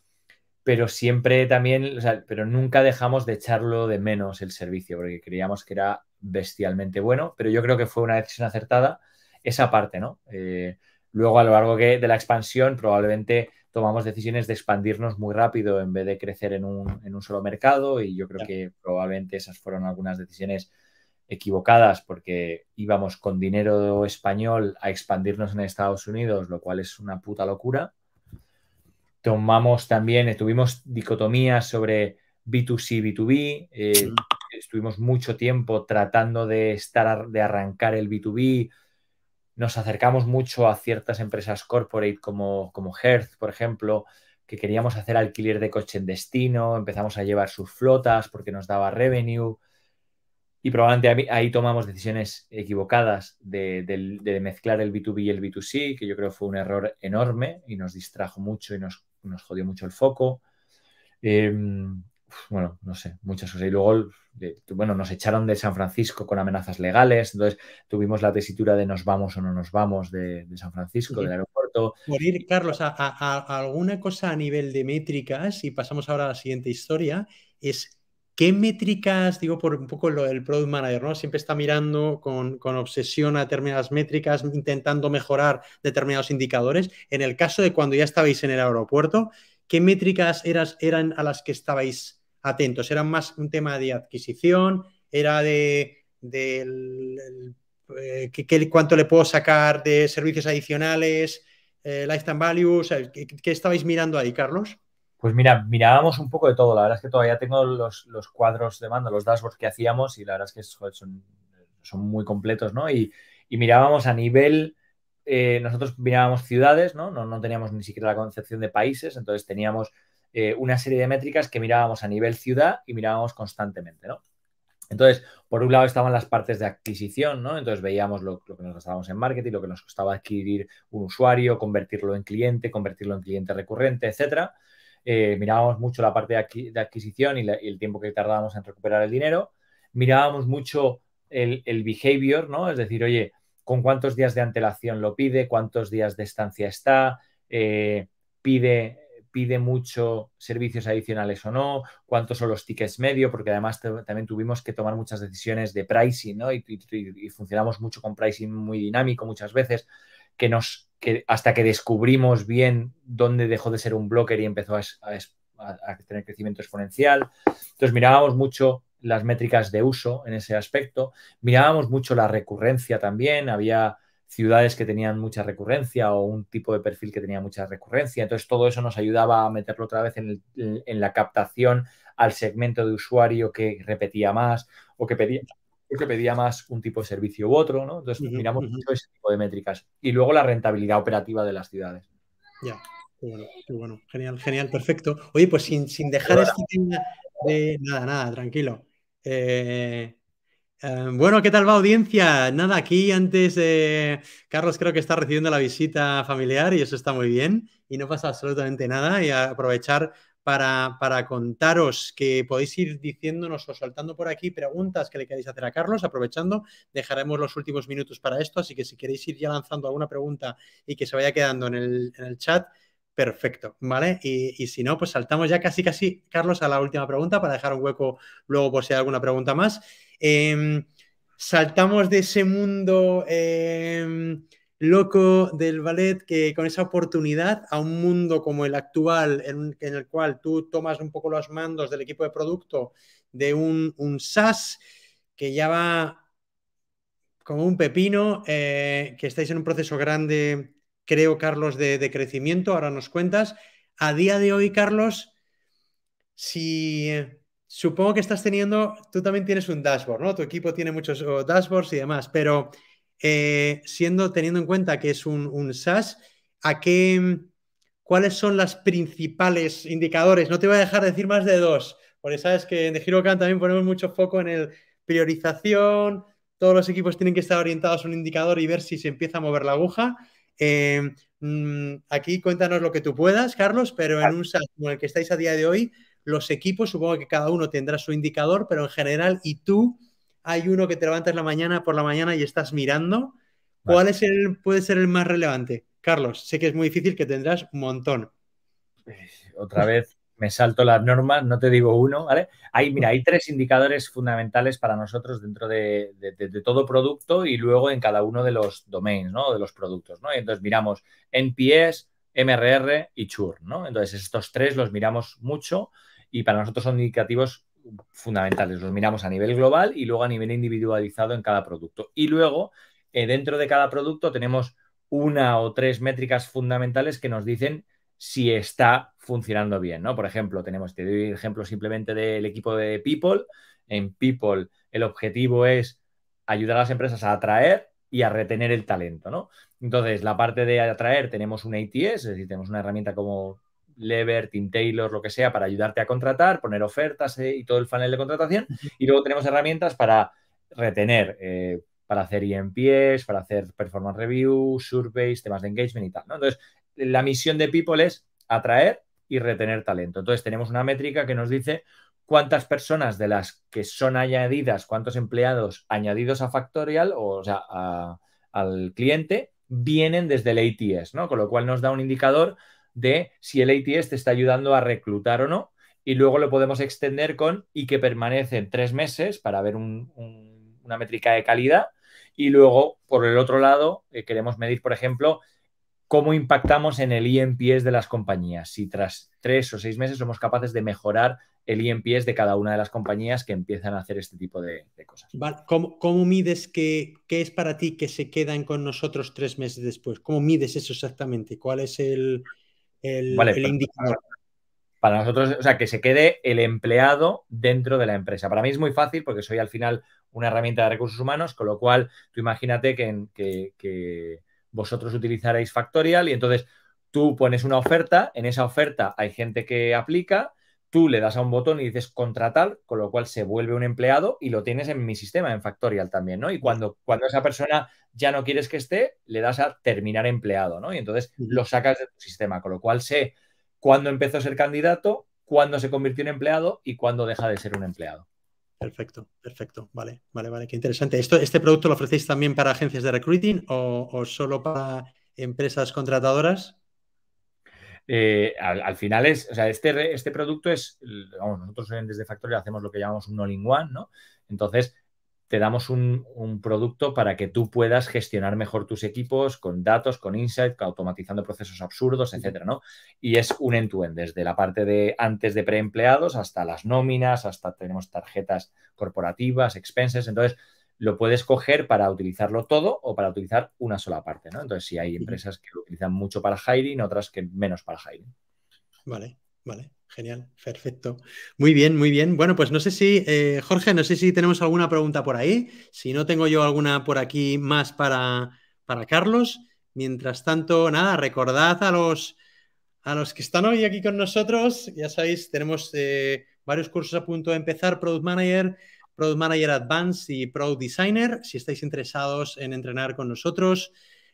pero siempre también, o sea, pero nunca dejamos de echarlo de menos el servicio, porque creíamos que era bestialmente bueno, pero yo creo que fue una decisión acertada esa parte, ¿no? Eh, luego, a lo largo de la expansión, probablemente tomamos decisiones de expandirnos muy rápido en vez de crecer en un, solo mercado y yo creo que probablemente esas fueron algunas decisiones equivocadas porque íbamos con dinero español a expandirnos en Estados Unidos, lo cual es una puta locura tomamos también, eh, tuvimos dicotomías sobre B2C, B2B, eh, estuvimos mucho tiempo tratando de estar, de arrancar el B2B, nos acercamos mucho a ciertas empresas corporate como, como Hertz, por ejemplo, que queríamos hacer alquiler de coche en destino, empezamos a llevar sus flotas porque nos daba revenue y probablemente ahí tomamos decisiones equivocadas de, de mezclar el B2B y el B2C, que yo creo fue un error enorme y nos distrajo mucho y nos nos jodió mucho el foco. Em, bueno, no sé, muchas cosas. Y luego, bueno, nos echaron de San Francisco con amenazas legales, entonces tuvimos la tesitura de nos vamos o no nos vamos de, San Francisco, del aeropuerto. Por ir, Carlos, a, a, alguna cosa a nivel de métricas, y pasamos ahora a la siguiente historia, es ¿Qué métricas, digo por un poco lo del product manager, ¿no? Siempre está mirando con, obsesión a determinadas métricas, intentando mejorar determinados indicadores. En el caso de cuando ya estabais en el aeropuerto, ¿qué métricas eras, eran a las que estabais atentos? ¿Era más un tema de adquisición? ¿Era de, eh, cuánto le puedo sacar de servicios adicionales? Eh, lifetime value, ¿qué estabais mirando ahí, Carlos? Pues mira, mirábamos un poco de todo. La verdad es que todavía tengo los, cuadros de mando, los dashboards que hacíamos y la verdad es que son, muy completos, ¿no? Y, mirábamos a nivel, eh, nosotros mirábamos ciudades, ¿no? ¿no? ¿no? teníamos ni siquiera la concepción de países, entonces teníamos eh, una serie de métricas que mirábamos a nivel ciudad y mirábamos constantemente, ¿no? Entonces, por un lado estaban las partes de adquisición, ¿no? Entonces veíamos lo, lo, que nos gastábamos en marketing, lo que nos costaba adquirir un usuario, convertirlo en cliente, convertirlo en cliente recurrente, etcétera. Eh, mirábamos mucho la parte de, adquisición y, el tiempo que tardábamos en recuperar el dinero, mirábamos mucho el, behavior, ¿no? Es decir, oye, con cuántos días de antelación lo pide, cuántos días de estancia está, eh, pide, pide mucho servicios adicionales o no, cuántos son los tickets medio, porque además también tuvimos que tomar muchas decisiones de pricing, ¿no? y funcionamos mucho con pricing muy dinámico muchas veces que nos que hasta que descubrimos bien dónde dejó de ser un blocker y empezó a, tener crecimiento exponencial. Entonces mirábamos mucho las métricas de uso en ese aspecto, mirábamos mucho la recurrencia también, había ciudades que tenían mucha recurrencia o un tipo de perfil que tenía mucha recurrencia. Entonces, todo eso nos ayudaba a meterlo otra vez en, en la captación al segmento de usuario que repetía más o que pedía, que pedía más un tipo de servicio u otro, ¿no? Entonces miramos mucho ese tipo de métricas. Y luego la rentabilidad operativa de las ciudades. Ya, qué bueno, qué bueno. Genial, genial, perfecto. Oye, pues sin, dejar este tema de... Nada, nada, tranquilo. Eh, eh, bueno, ¿qué tal va audiencia? Nada, aquí antes eh, Carlos creo que está recibiendo la visita familiar y eso está muy bien y no pasa absolutamente nada y aprovechar para, contaros que podéis ir diciéndonos o saltando por aquí preguntas que le queréis hacer a Carlos. Aprovechando, dejaremos los últimos minutos para esto, así que si queréis ir ya lanzando alguna pregunta y que se vaya quedando en el, chat, perfecto, ¿vale? Y, si no, pues saltamos ya casi, casi, Carlos, a la última pregunta para dejar un hueco luego por si hay alguna pregunta más. Em, saltamos de ese mundo... Em, loco del ballet que con esa oportunidad a un mundo como el actual, en, el cual tú tomas un poco los mandos del equipo de producto de un, un SaaS que ya va como un pepino, eh, que estáis en un proceso grande, creo, Carlos, de, de crecimiento, ahora nos cuentas. A día de hoy, Carlos, si eh, supongo que estás teniendo, tú también tienes un dashboard, ¿no? Tu equipo tiene muchos dashboards y demás, pero eh, siendo, teniendo en cuenta que es un, SAS, ¿a qué, ¿cuáles son las principales indicadores? No te voy a dejar decir más de dos, porque sabes que en The también ponemos mucho foco en el priorización, todos los equipos tienen que estar orientados a un indicador y ver si se empieza a mover la aguja. Eh, mm, aquí cuéntanos lo que tú puedas, Carlos, pero en un SAS como el que estáis a día de hoy, los equipos, supongo que cada uno tendrá su indicador, pero en general, ¿y tú hay uno que te levantas la mañana por la mañana y estás mirando. ¿Cuál es el, puede ser el más relevante? Carlos, sé que es muy difícil, que tendrás un montón. Otra vez me salto las normas, no te digo uno, ¿vale? Hay, mira, hay tres indicadores fundamentales para nosotros dentro de, todo producto y luego en cada uno de los domains, ¿no? De los productos, ¿no? Y entonces miramos NPS, MRR y churn, ¿no? Entonces estos tres los miramos mucho y para nosotros son indicativos fundamentales. Los miramos a nivel global y luego a nivel individualizado en cada producto. Y luego, eh, dentro de cada producto tenemos una o tres métricas fundamentales que nos dicen si está funcionando bien, ¿no? Por ejemplo, tenemos, te doy ejemplo simplemente del equipo de People. En People el objetivo es ayudar a las empresas a atraer y a retener el talento, ¿no? Entonces, la parte de atraer tenemos un ATS, es decir, tenemos una herramienta como Lever, Taylor, lo que sea, para ayudarte a contratar, poner ofertas eh, y todo el funnel de contratación. Y luego tenemos herramientas para retener, eh, para hacer IMPs, e para hacer performance review, surveys, temas de engagement y tal. Entonces, la misión de People es atraer y retener talento. Entonces, tenemos una métrica que nos dice cuántas personas de las que son añadidas, cuántos empleados añadidos a Factorial, o, sea, al cliente, vienen desde el ATS, ¿no? Con lo cual nos da un indicador de si el ATS te está ayudando a reclutar o no. Y luego lo podemos extender con y que permanecen tres meses para ver una métrica de calidad. Y luego, por el otro lado, eh, queremos medir, por ejemplo, cómo impactamos en el IMPS de las compañías. Si tras tres o seis meses somos capaces de mejorar el IMPS de cada una de las compañías que empiezan a hacer este tipo de, cosas. ¿Cómo, mides que qué es para ti que se quedan con nosotros tres meses después? ¿Cómo mides eso exactamente? ¿Cuál es el, el, indicador. Para nosotros, o sea, que se quede el empleado dentro de la empresa. Para mí es muy fácil porque soy al final una herramienta de recursos humanos, con lo cual tú imagínate que, que vosotros utilizaréis Factorial y entonces tú pones una oferta, en esa oferta hay gente que aplica, tú le das a un botón y dices contratar, con lo cual se vuelve un empleado y lo tienes en mi sistema, en Factorial también, ¿no? Y cuando, cuando esa persona ya no quieres que esté, le das a terminar empleado, ¿no? Y entonces lo sacas de tu sistema, con lo cual sé cuándo empezó a ser candidato, cuándo se convirtió en empleado y cuándo deja de ser un empleado. Perfecto, perfecto. Vale, vale, vale, qué interesante. Esto, ¿Este producto lo ofrecéis también para agencias de recruiting o, o solo para empresas contratadoras? Eh, al, final es, o sea, este, este producto es, vamos, nosotros desde Factory hacemos lo que llamamos un all-in-one, ¿no? Entonces, te damos un, producto para que tú puedas gestionar mejor tus equipos con datos, con insight, automatizando procesos absurdos, etcétera, ¿no? Y es un end to -end, desde la parte de antes de preempleados hasta las nóminas, hasta tenemos tarjetas corporativas, expenses. Entonces, lo puedes coger para utilizarlo todo o para utilizar una sola parte, ¿no? Entonces, si hay empresas que lo utilizan mucho para hiring, otras que menos para hiring. Vale, vale. Genial, perfecto. Muy bien, muy bien. Bueno, pues no sé si, eh, Jorge, no sé si tenemos alguna pregunta por ahí. Si no tengo yo alguna por aquí más para, para Carlos. Mientras tanto, nada, recordad a los, a los que están hoy aquí con nosotros. Ya sabéis, tenemos eh, varios cursos a punto de empezar, Product Manager, Product Manager Advanced y Product Designer. Si estáis interesados en entrenar con nosotros,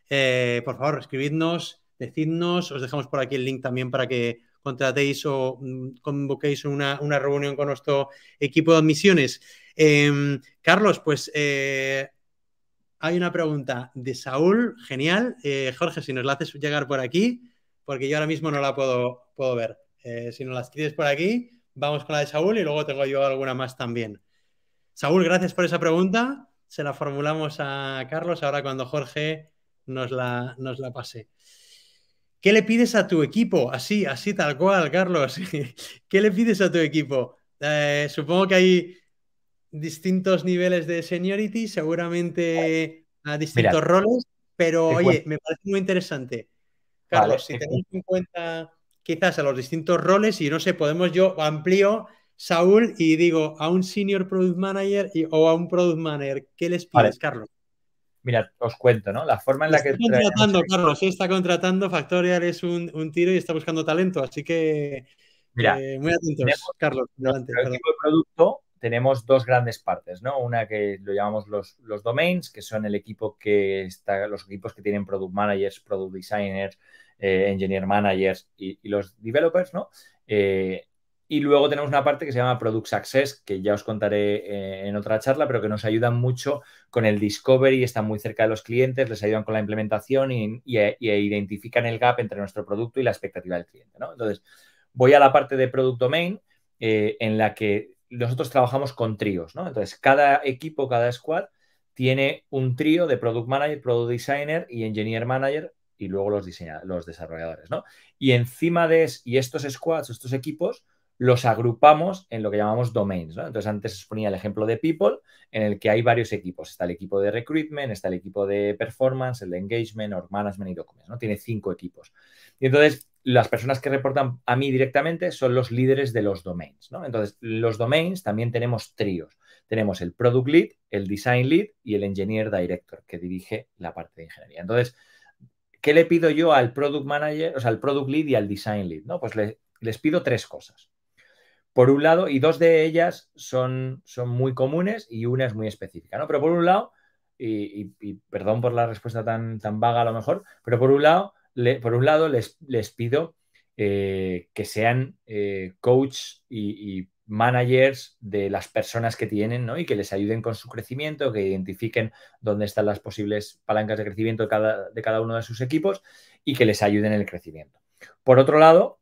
eh, por favor, escribidnos, decidnos. Os dejamos por aquí el link también para que contratéis o mm, convoquéis una, reunión con nuestro equipo de admisiones. Em, Carlos, pues eh, hay una pregunta de Saúl, genial. Eh, Jorge, si nos la haces llegar por aquí, porque yo ahora mismo no la puedo, puedo ver. si nos la escribes por aquí, vamos con la de Saúl y luego tengo yo alguna más también. Saúl, gracias por esa pregunta. Se la formulamos a Carlos ahora cuando Jorge nos la, nos la pase. ¿Qué le pides a tu equipo? Así, así tal cual, Carlos. ¿Qué le pides a tu equipo? Eh, supongo que hay distintos niveles de seniority, seguramente a distintos roles, pero oye, me parece muy interesante. Carlos, si tenemos en cuenta quizás a los distintos roles y no sé, podemos yo amplío Saúl y digo a un senior product manager o a un product manager, ¿qué les pides, Carlos? Mira, os cuento, ¿no? La forma en la que... está contratando, Carlos, está contratando, Factorial es un, tiro y está buscando talento, así que... Mira, eh, muy atentos, Carlos. el equipo de producto tenemos dos grandes partes, ¿no? Una que lo llamamos los, los domains, que son el equipo que está, los equipos que tienen product managers, product designers, eh, engineer managers y, los developers, ¿no? Eh, y luego tenemos una parte que se llama Product access que ya os contaré eh, en otra charla, pero que nos ayudan mucho con el discovery, están muy cerca de los clientes, les ayudan con la implementación y, e, identifican el gap entre nuestro producto y la expectativa del cliente. Entonces, voy a la parte de Product Domain, eh, en la que nosotros trabajamos con tríos. ¿no? Entonces, cada equipo, cada squad tiene un trío de Product Manager, Product Designer y Engineer Manager y luego los, los desarrolladores. ¿no? Y encima de y estos squads, estos equipos, los agrupamos en lo que llamamos domains. Entonces, antes os ponía el ejemplo de people, en el que hay varios equipos. Está el equipo de recruitment, está el equipo de performance, el de engagement, Org management y documentos, ¿no? Tiene cinco equipos. Y entonces, las personas que reportan a mí directamente son los líderes de los domains. Entonces, los domains también tenemos tríos. Tenemos el product lead, el design lead y el engineer director, que dirige la parte de ingeniería. Entonces, ¿qué le pido yo al product manager, o sea, al product lead y al design lead? ¿no? Pues les pido tres cosas por un lado, y dos de ellas son, son muy comunes y una es muy específica, ¿no? Pero por un lado, y, perdón por la respuesta tan, tan vaga a lo mejor, pero por un lado, por un lado les, les pido eh, que sean eh, coach y, managers de las personas que tienen, ¿no? Y que les ayuden con su crecimiento, que identifiquen dónde están las posibles palancas de crecimiento de cada uno de sus equipos y que les ayuden en el crecimiento. Por otro lado,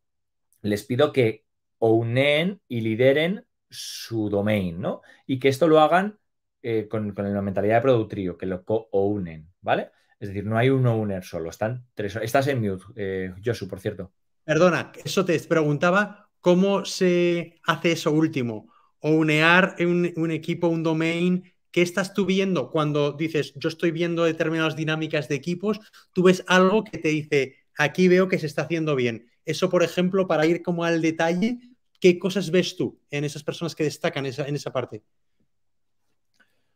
les pido que unen y lideren su domain, ¿no? Y que esto lo hagan eh, con, la mentalidad de productrio, que lo co-ownen, ¿vale? Es decir, no hay un owner solo, están tres. Estás en mute, eh, por cierto. Perdona, eso te preguntaba, ¿cómo se hace eso último? o unear un equipo, un domain, ¿Qué estás tú viendo cuando dices, yo estoy viendo determinadas dinámicas de equipos? Tú ves algo que te dice, aquí veo que se está haciendo bien. Eso, por ejemplo, para ir como al detalle, ¿qué cosas ves tú en esas personas que destacan en esa parte?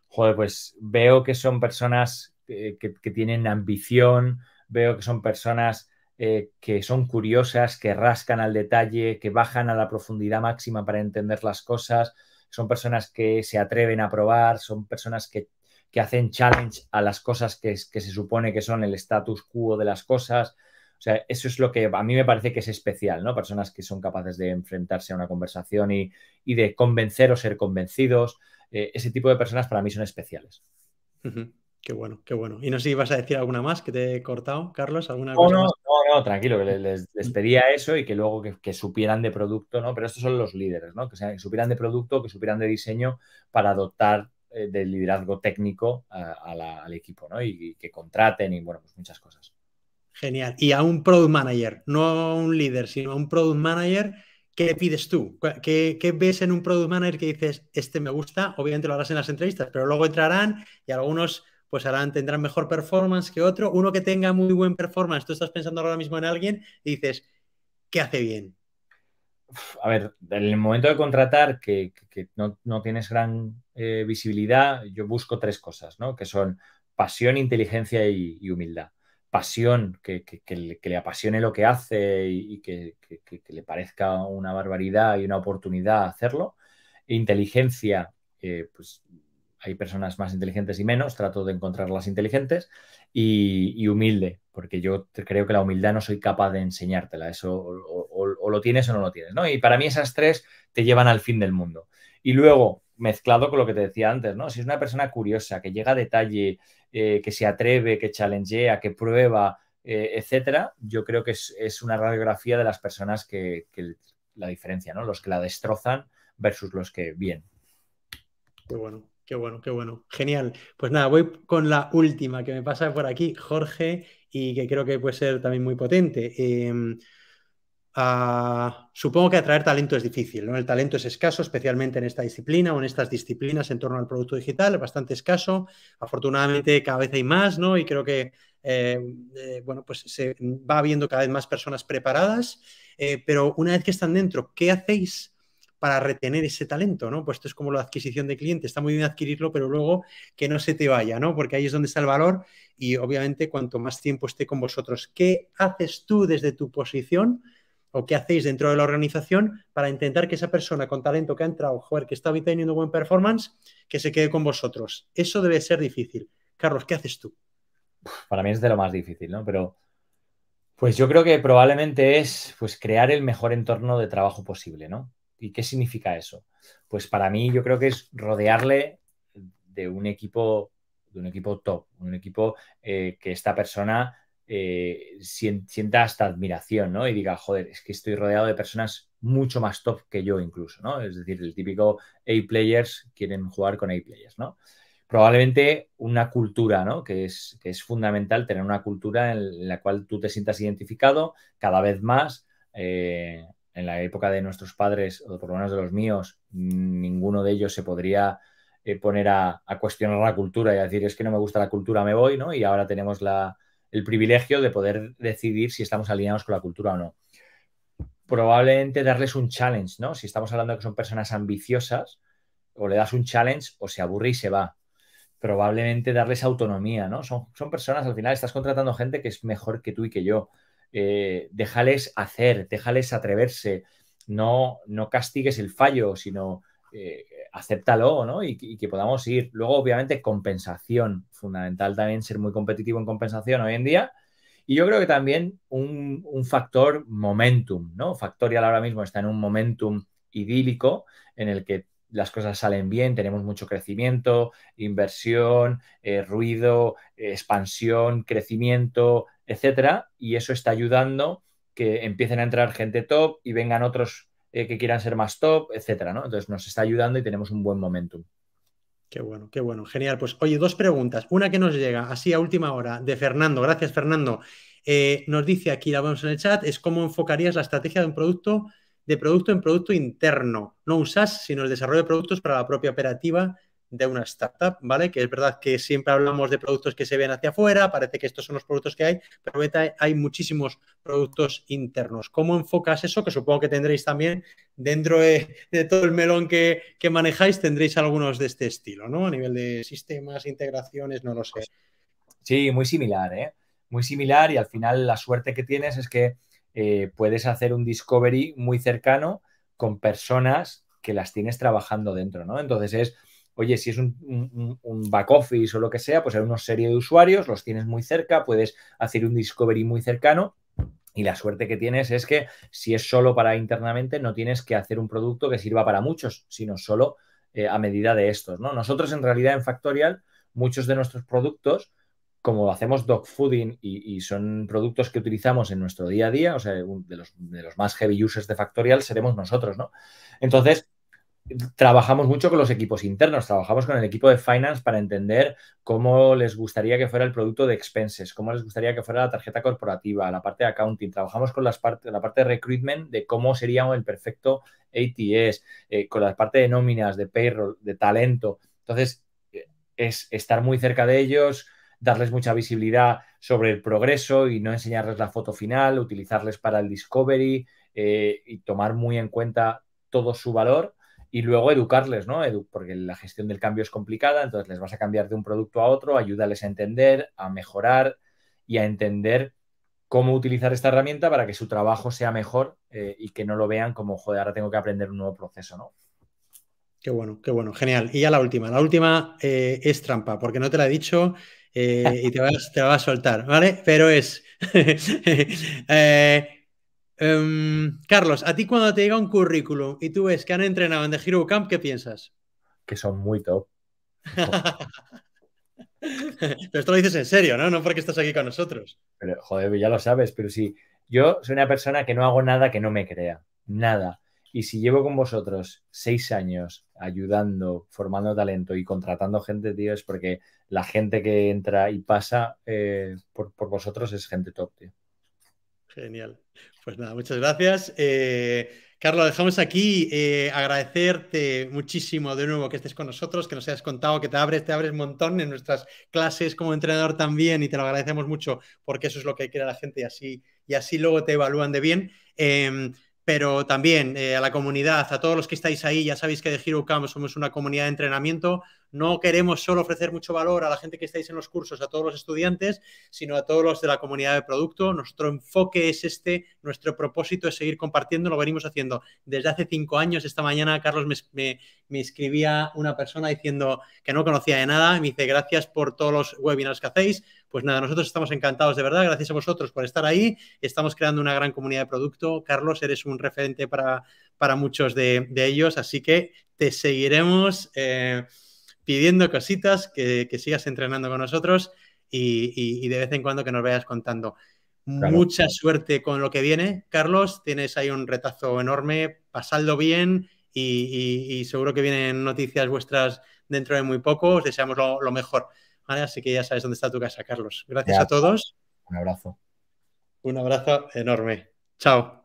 Joder, pues veo que son personas eh, que, tienen ambición, veo que son personas eh, que son curiosas, que rascan al detalle, que bajan a la profundidad máxima para entender las cosas, son personas que se atreven a probar, son personas que, hacen challenge a las cosas que, se supone que son el status quo de las cosas, o sea, eso es lo que a mí me parece que es especial, ¿no? Personas que son capaces de enfrentarse a una conversación y, de convencer o ser convencidos. Eh, ese tipo de personas para mí son especiales. Qué bueno, qué bueno. Y no sé si vas a decir alguna más que te he cortado, Carlos, alguna no, cosa no, no, no, tranquilo, les, les, pedía eso y que luego que, supieran de producto, ¿no? Pero estos son los líderes, ¿no? Que, supieran de producto, que supieran de diseño para dotar eh, del liderazgo técnico eh, al equipo, ¿no? y, que contraten y, bueno, pues muchas cosas. Genial. Y a un product manager, no a un líder, sino a un product manager, ¿qué pides tú? ¿Qué, ves en un product manager que dices, este me gusta? Obviamente lo harás en las entrevistas, pero luego entrarán y algunos pues harán, tendrán mejor performance que otro. Uno que tenga muy buen performance, tú estás pensando ahora mismo en alguien y dices, ¿qué hace bien? A ver, en el momento de contratar, que, no, tienes gran eh, visibilidad, yo busco tres cosas, ¿no? Que son pasión, inteligencia y humildad pasión, que, le, apasione lo que hace y, que, le parezca una barbaridad y una oportunidad hacerlo. Inteligencia, eh, pues hay personas más inteligentes y menos, trato de encontrar las inteligentes. Y, humilde, porque yo creo que la humildad no soy capaz de enseñártela, eso o, o, lo tienes o no lo tienes, ¿no? Y para mí esas tres te llevan al fin del mundo. Y luego, mezclado con lo que te decía antes, ¿no? Si es una persona curiosa, que llega a detalle, eh, que se atreve, que challengea, que prueba, eh, etcétera, yo creo que es, una radiografía de las personas que, la diferencia, ¿no? Los que la destrozan versus los que bien. Qué bueno, qué bueno, qué bueno. Genial. Pues nada, voy con la última que me pasa por aquí, Jorge, y que creo que puede ser también muy potente. Em, supongo que atraer talento es difícil, ¿no? El talento es escaso, especialmente en esta disciplina o en estas disciplinas en torno al producto digital, es bastante escaso. Afortunadamente cada vez hay más, ¿no? Y creo que, eh, eh, bueno, pues se va viendo cada vez más personas preparadas, eh, pero una vez que están dentro, ¿qué hacéis? para retener ese talento, ¿no? Pues esto es como la adquisición de clientes. está muy bien adquirirlo, pero luego que no se te vaya, ¿no? Porque ahí es donde está el valor y obviamente cuanto más tiempo esté con vosotros, ¿qué haces tú desde tu posición o qué hacéis dentro de la organización para intentar que esa persona con talento que ha entrado, joder, que está teniendo buen performance, que se quede con vosotros. Eso debe ser difícil. Carlos, ¿qué haces tú? Para mí es de lo más difícil, ¿no? Pero pues yo creo que probablemente es pues crear el mejor entorno de trabajo posible, ¿no? ¿Y qué significa eso? Pues para mí yo creo que es rodearle de un equipo, de un equipo top, un equipo eh, que esta persona eh, sienta hasta admiración, ¿no? Y diga, joder, es que estoy rodeado de personas mucho más top que yo incluso, ¿no? Es decir, el típico A-players quieren jugar con A-players, ¿no? Probablemente una cultura, Que es, es fundamental tener una cultura en la cual tú te sientas identificado cada vez más. Eh, en la época de nuestros padres, o por lo menos de los míos, ninguno de ellos se podría eh, poner a, cuestionar la cultura y decir, es que no me gusta la cultura, me voy, ¿no? Y ahora tenemos la, el privilegio de poder decidir si estamos alineados con la cultura o no. Probablemente darles un challenge, ¿no? Si estamos hablando de que son personas ambiciosas, o le das un challenge o se aburre y se va. Probablemente darles autonomía, ¿no? Son, son personas, al final estás contratando gente que es mejor que tú y que yo. Eh, déjales hacer, déjales atreverse, no, no castigues el fallo, sino eh, acéptalo, ¿no? Y, que podamos ir. Luego, obviamente, compensación. Fundamental también ser muy competitivo en compensación hoy en día. Y yo creo que también un, factor momentum, ¿no? Factorial ahora mismo está en un momentum idílico en el que las cosas salen bien, tenemos mucho crecimiento, inversión, eh, ruido, expansión, crecimiento, etcétera, y eso está ayudando que empiecen a entrar gente top y vengan otros eh, que quieran ser más top, etcétera, Entonces nos está ayudando y tenemos un buen momentum. Qué bueno, qué bueno, genial. Pues oye, dos preguntas. Una que nos llega así a última hora de Fernando. Gracias, Fernando. Eh, nos dice aquí, la vemos en el chat, es cómo enfocarías la estrategia de un producto de producto en producto interno. No usas, sino el desarrollo de productos para la propia operativa de una startup, ¿vale? Que es verdad que siempre hablamos de productos que se ven hacia afuera, parece que estos son los productos que hay, pero hay muchísimos productos internos. ¿Cómo enfocas eso? Que supongo que tendréis también dentro de, todo el melón que, manejáis, tendréis algunos de este estilo, ¿no? A nivel de sistemas, integraciones, no lo sé. Sí, muy similar, ¿eh? Muy similar y al final la suerte que tienes es que eh, puedes hacer un discovery muy cercano con personas que las tienes trabajando dentro, ¿no? Entonces es Oye, si es un, back office o lo que sea, pues hay una serie de usuarios, los tienes muy cerca, puedes hacer un discovery muy cercano. Y la suerte que tienes es que si es solo para internamente, no tienes que hacer un producto que sirva para muchos, sino solo eh, a medida de estos. ¿no? Nosotros en realidad en Factorial, muchos de nuestros productos, como hacemos dog fooding y, son productos que utilizamos en nuestro día a día, o sea, de, los, de, los, más heavy users de Factorial seremos nosotros, ¿no? Entonces, trabajamos mucho con los equipos internos, trabajamos con el equipo de finance para entender cómo les gustaría que fuera el producto de expenses, cómo les gustaría que fuera la tarjeta corporativa, la parte de accounting, trabajamos con las la parte de recruitment de cómo sería el perfecto ATS, eh, con la parte de nóminas, de payroll, de talento. Entonces, eh, es estar muy cerca de ellos, darles mucha visibilidad sobre el progreso y no enseñarles la foto final, utilizarles para el discovery eh, y tomar muy en cuenta todo su valor y luego educarles, ¿no? porque la gestión del cambio es complicada, entonces les vas a cambiar de un producto a otro, ayúdales a entender, a mejorar y a entender cómo utilizar esta herramienta para que su trabajo sea mejor eh, y que no lo vean como, joder, ahora tengo que aprender un nuevo proceso, ¿no? Qué bueno, qué bueno, genial. Y ya la última, la última eh, es trampa, porque no te la he dicho eh, y te vas, te vas a soltar, ¿vale? Pero es... Em, Carlos, a ti cuando te llega un currículum y tú ves que han entrenado en The Hero Camp, ¿qué piensas? Que son muy top. pero esto lo dices en serio, ¿no? No porque estás aquí con nosotros. Pero, joder, ya lo sabes, pero sí. Yo soy una persona que no hago nada que no me crea. Nada. Y si llevo con vosotros seis años ayudando, formando talento y contratando gente, tío, es porque la gente que entra y pasa eh, por, por, vosotros es gente top, tío. Genial. Pues nada, muchas gracias. Eh, Carlos, dejamos aquí. Eh, agradecerte muchísimo de nuevo que estés con nosotros, que nos hayas contado, que te abres, te abres un montón en nuestras clases como entrenador también y te lo agradecemos mucho porque eso es lo que quiere la gente y así, y así luego te evalúan de bien. Em, pero también eh, a la comunidad, a todos los que estáis ahí, ya sabéis que de Camp somos una comunidad de entrenamiento, no queremos solo ofrecer mucho valor a la gente que estáis en los cursos, a todos los estudiantes, sino a todos los de la comunidad de producto. Nuestro enfoque es este, nuestro propósito es seguir compartiendo, lo venimos haciendo desde hace cinco años. Esta mañana, Carlos, me, me, escribía una persona diciendo que no conocía de nada me dice gracias por todos los webinars que hacéis. Pues nada, nosotros estamos encantados de verdad, gracias a vosotros por estar ahí. Estamos creando una gran comunidad de producto. Carlos, eres un referente para, para muchos de, ellos, así que te seguiremos. Eh, pidiendo cositas, que, sigas entrenando con nosotros y, de vez en cuando que nos vayas contando. Mucha suerte con lo que viene, Carlos. Tienes ahí un retazo enorme, pasadlo bien y, seguro que vienen noticias vuestras dentro de muy poco. Os deseamos lo, mejor. Así que ya sabes dónde está tu casa, Carlos. Gracias a todos. Un abrazo. Un abrazo enorme. Chao.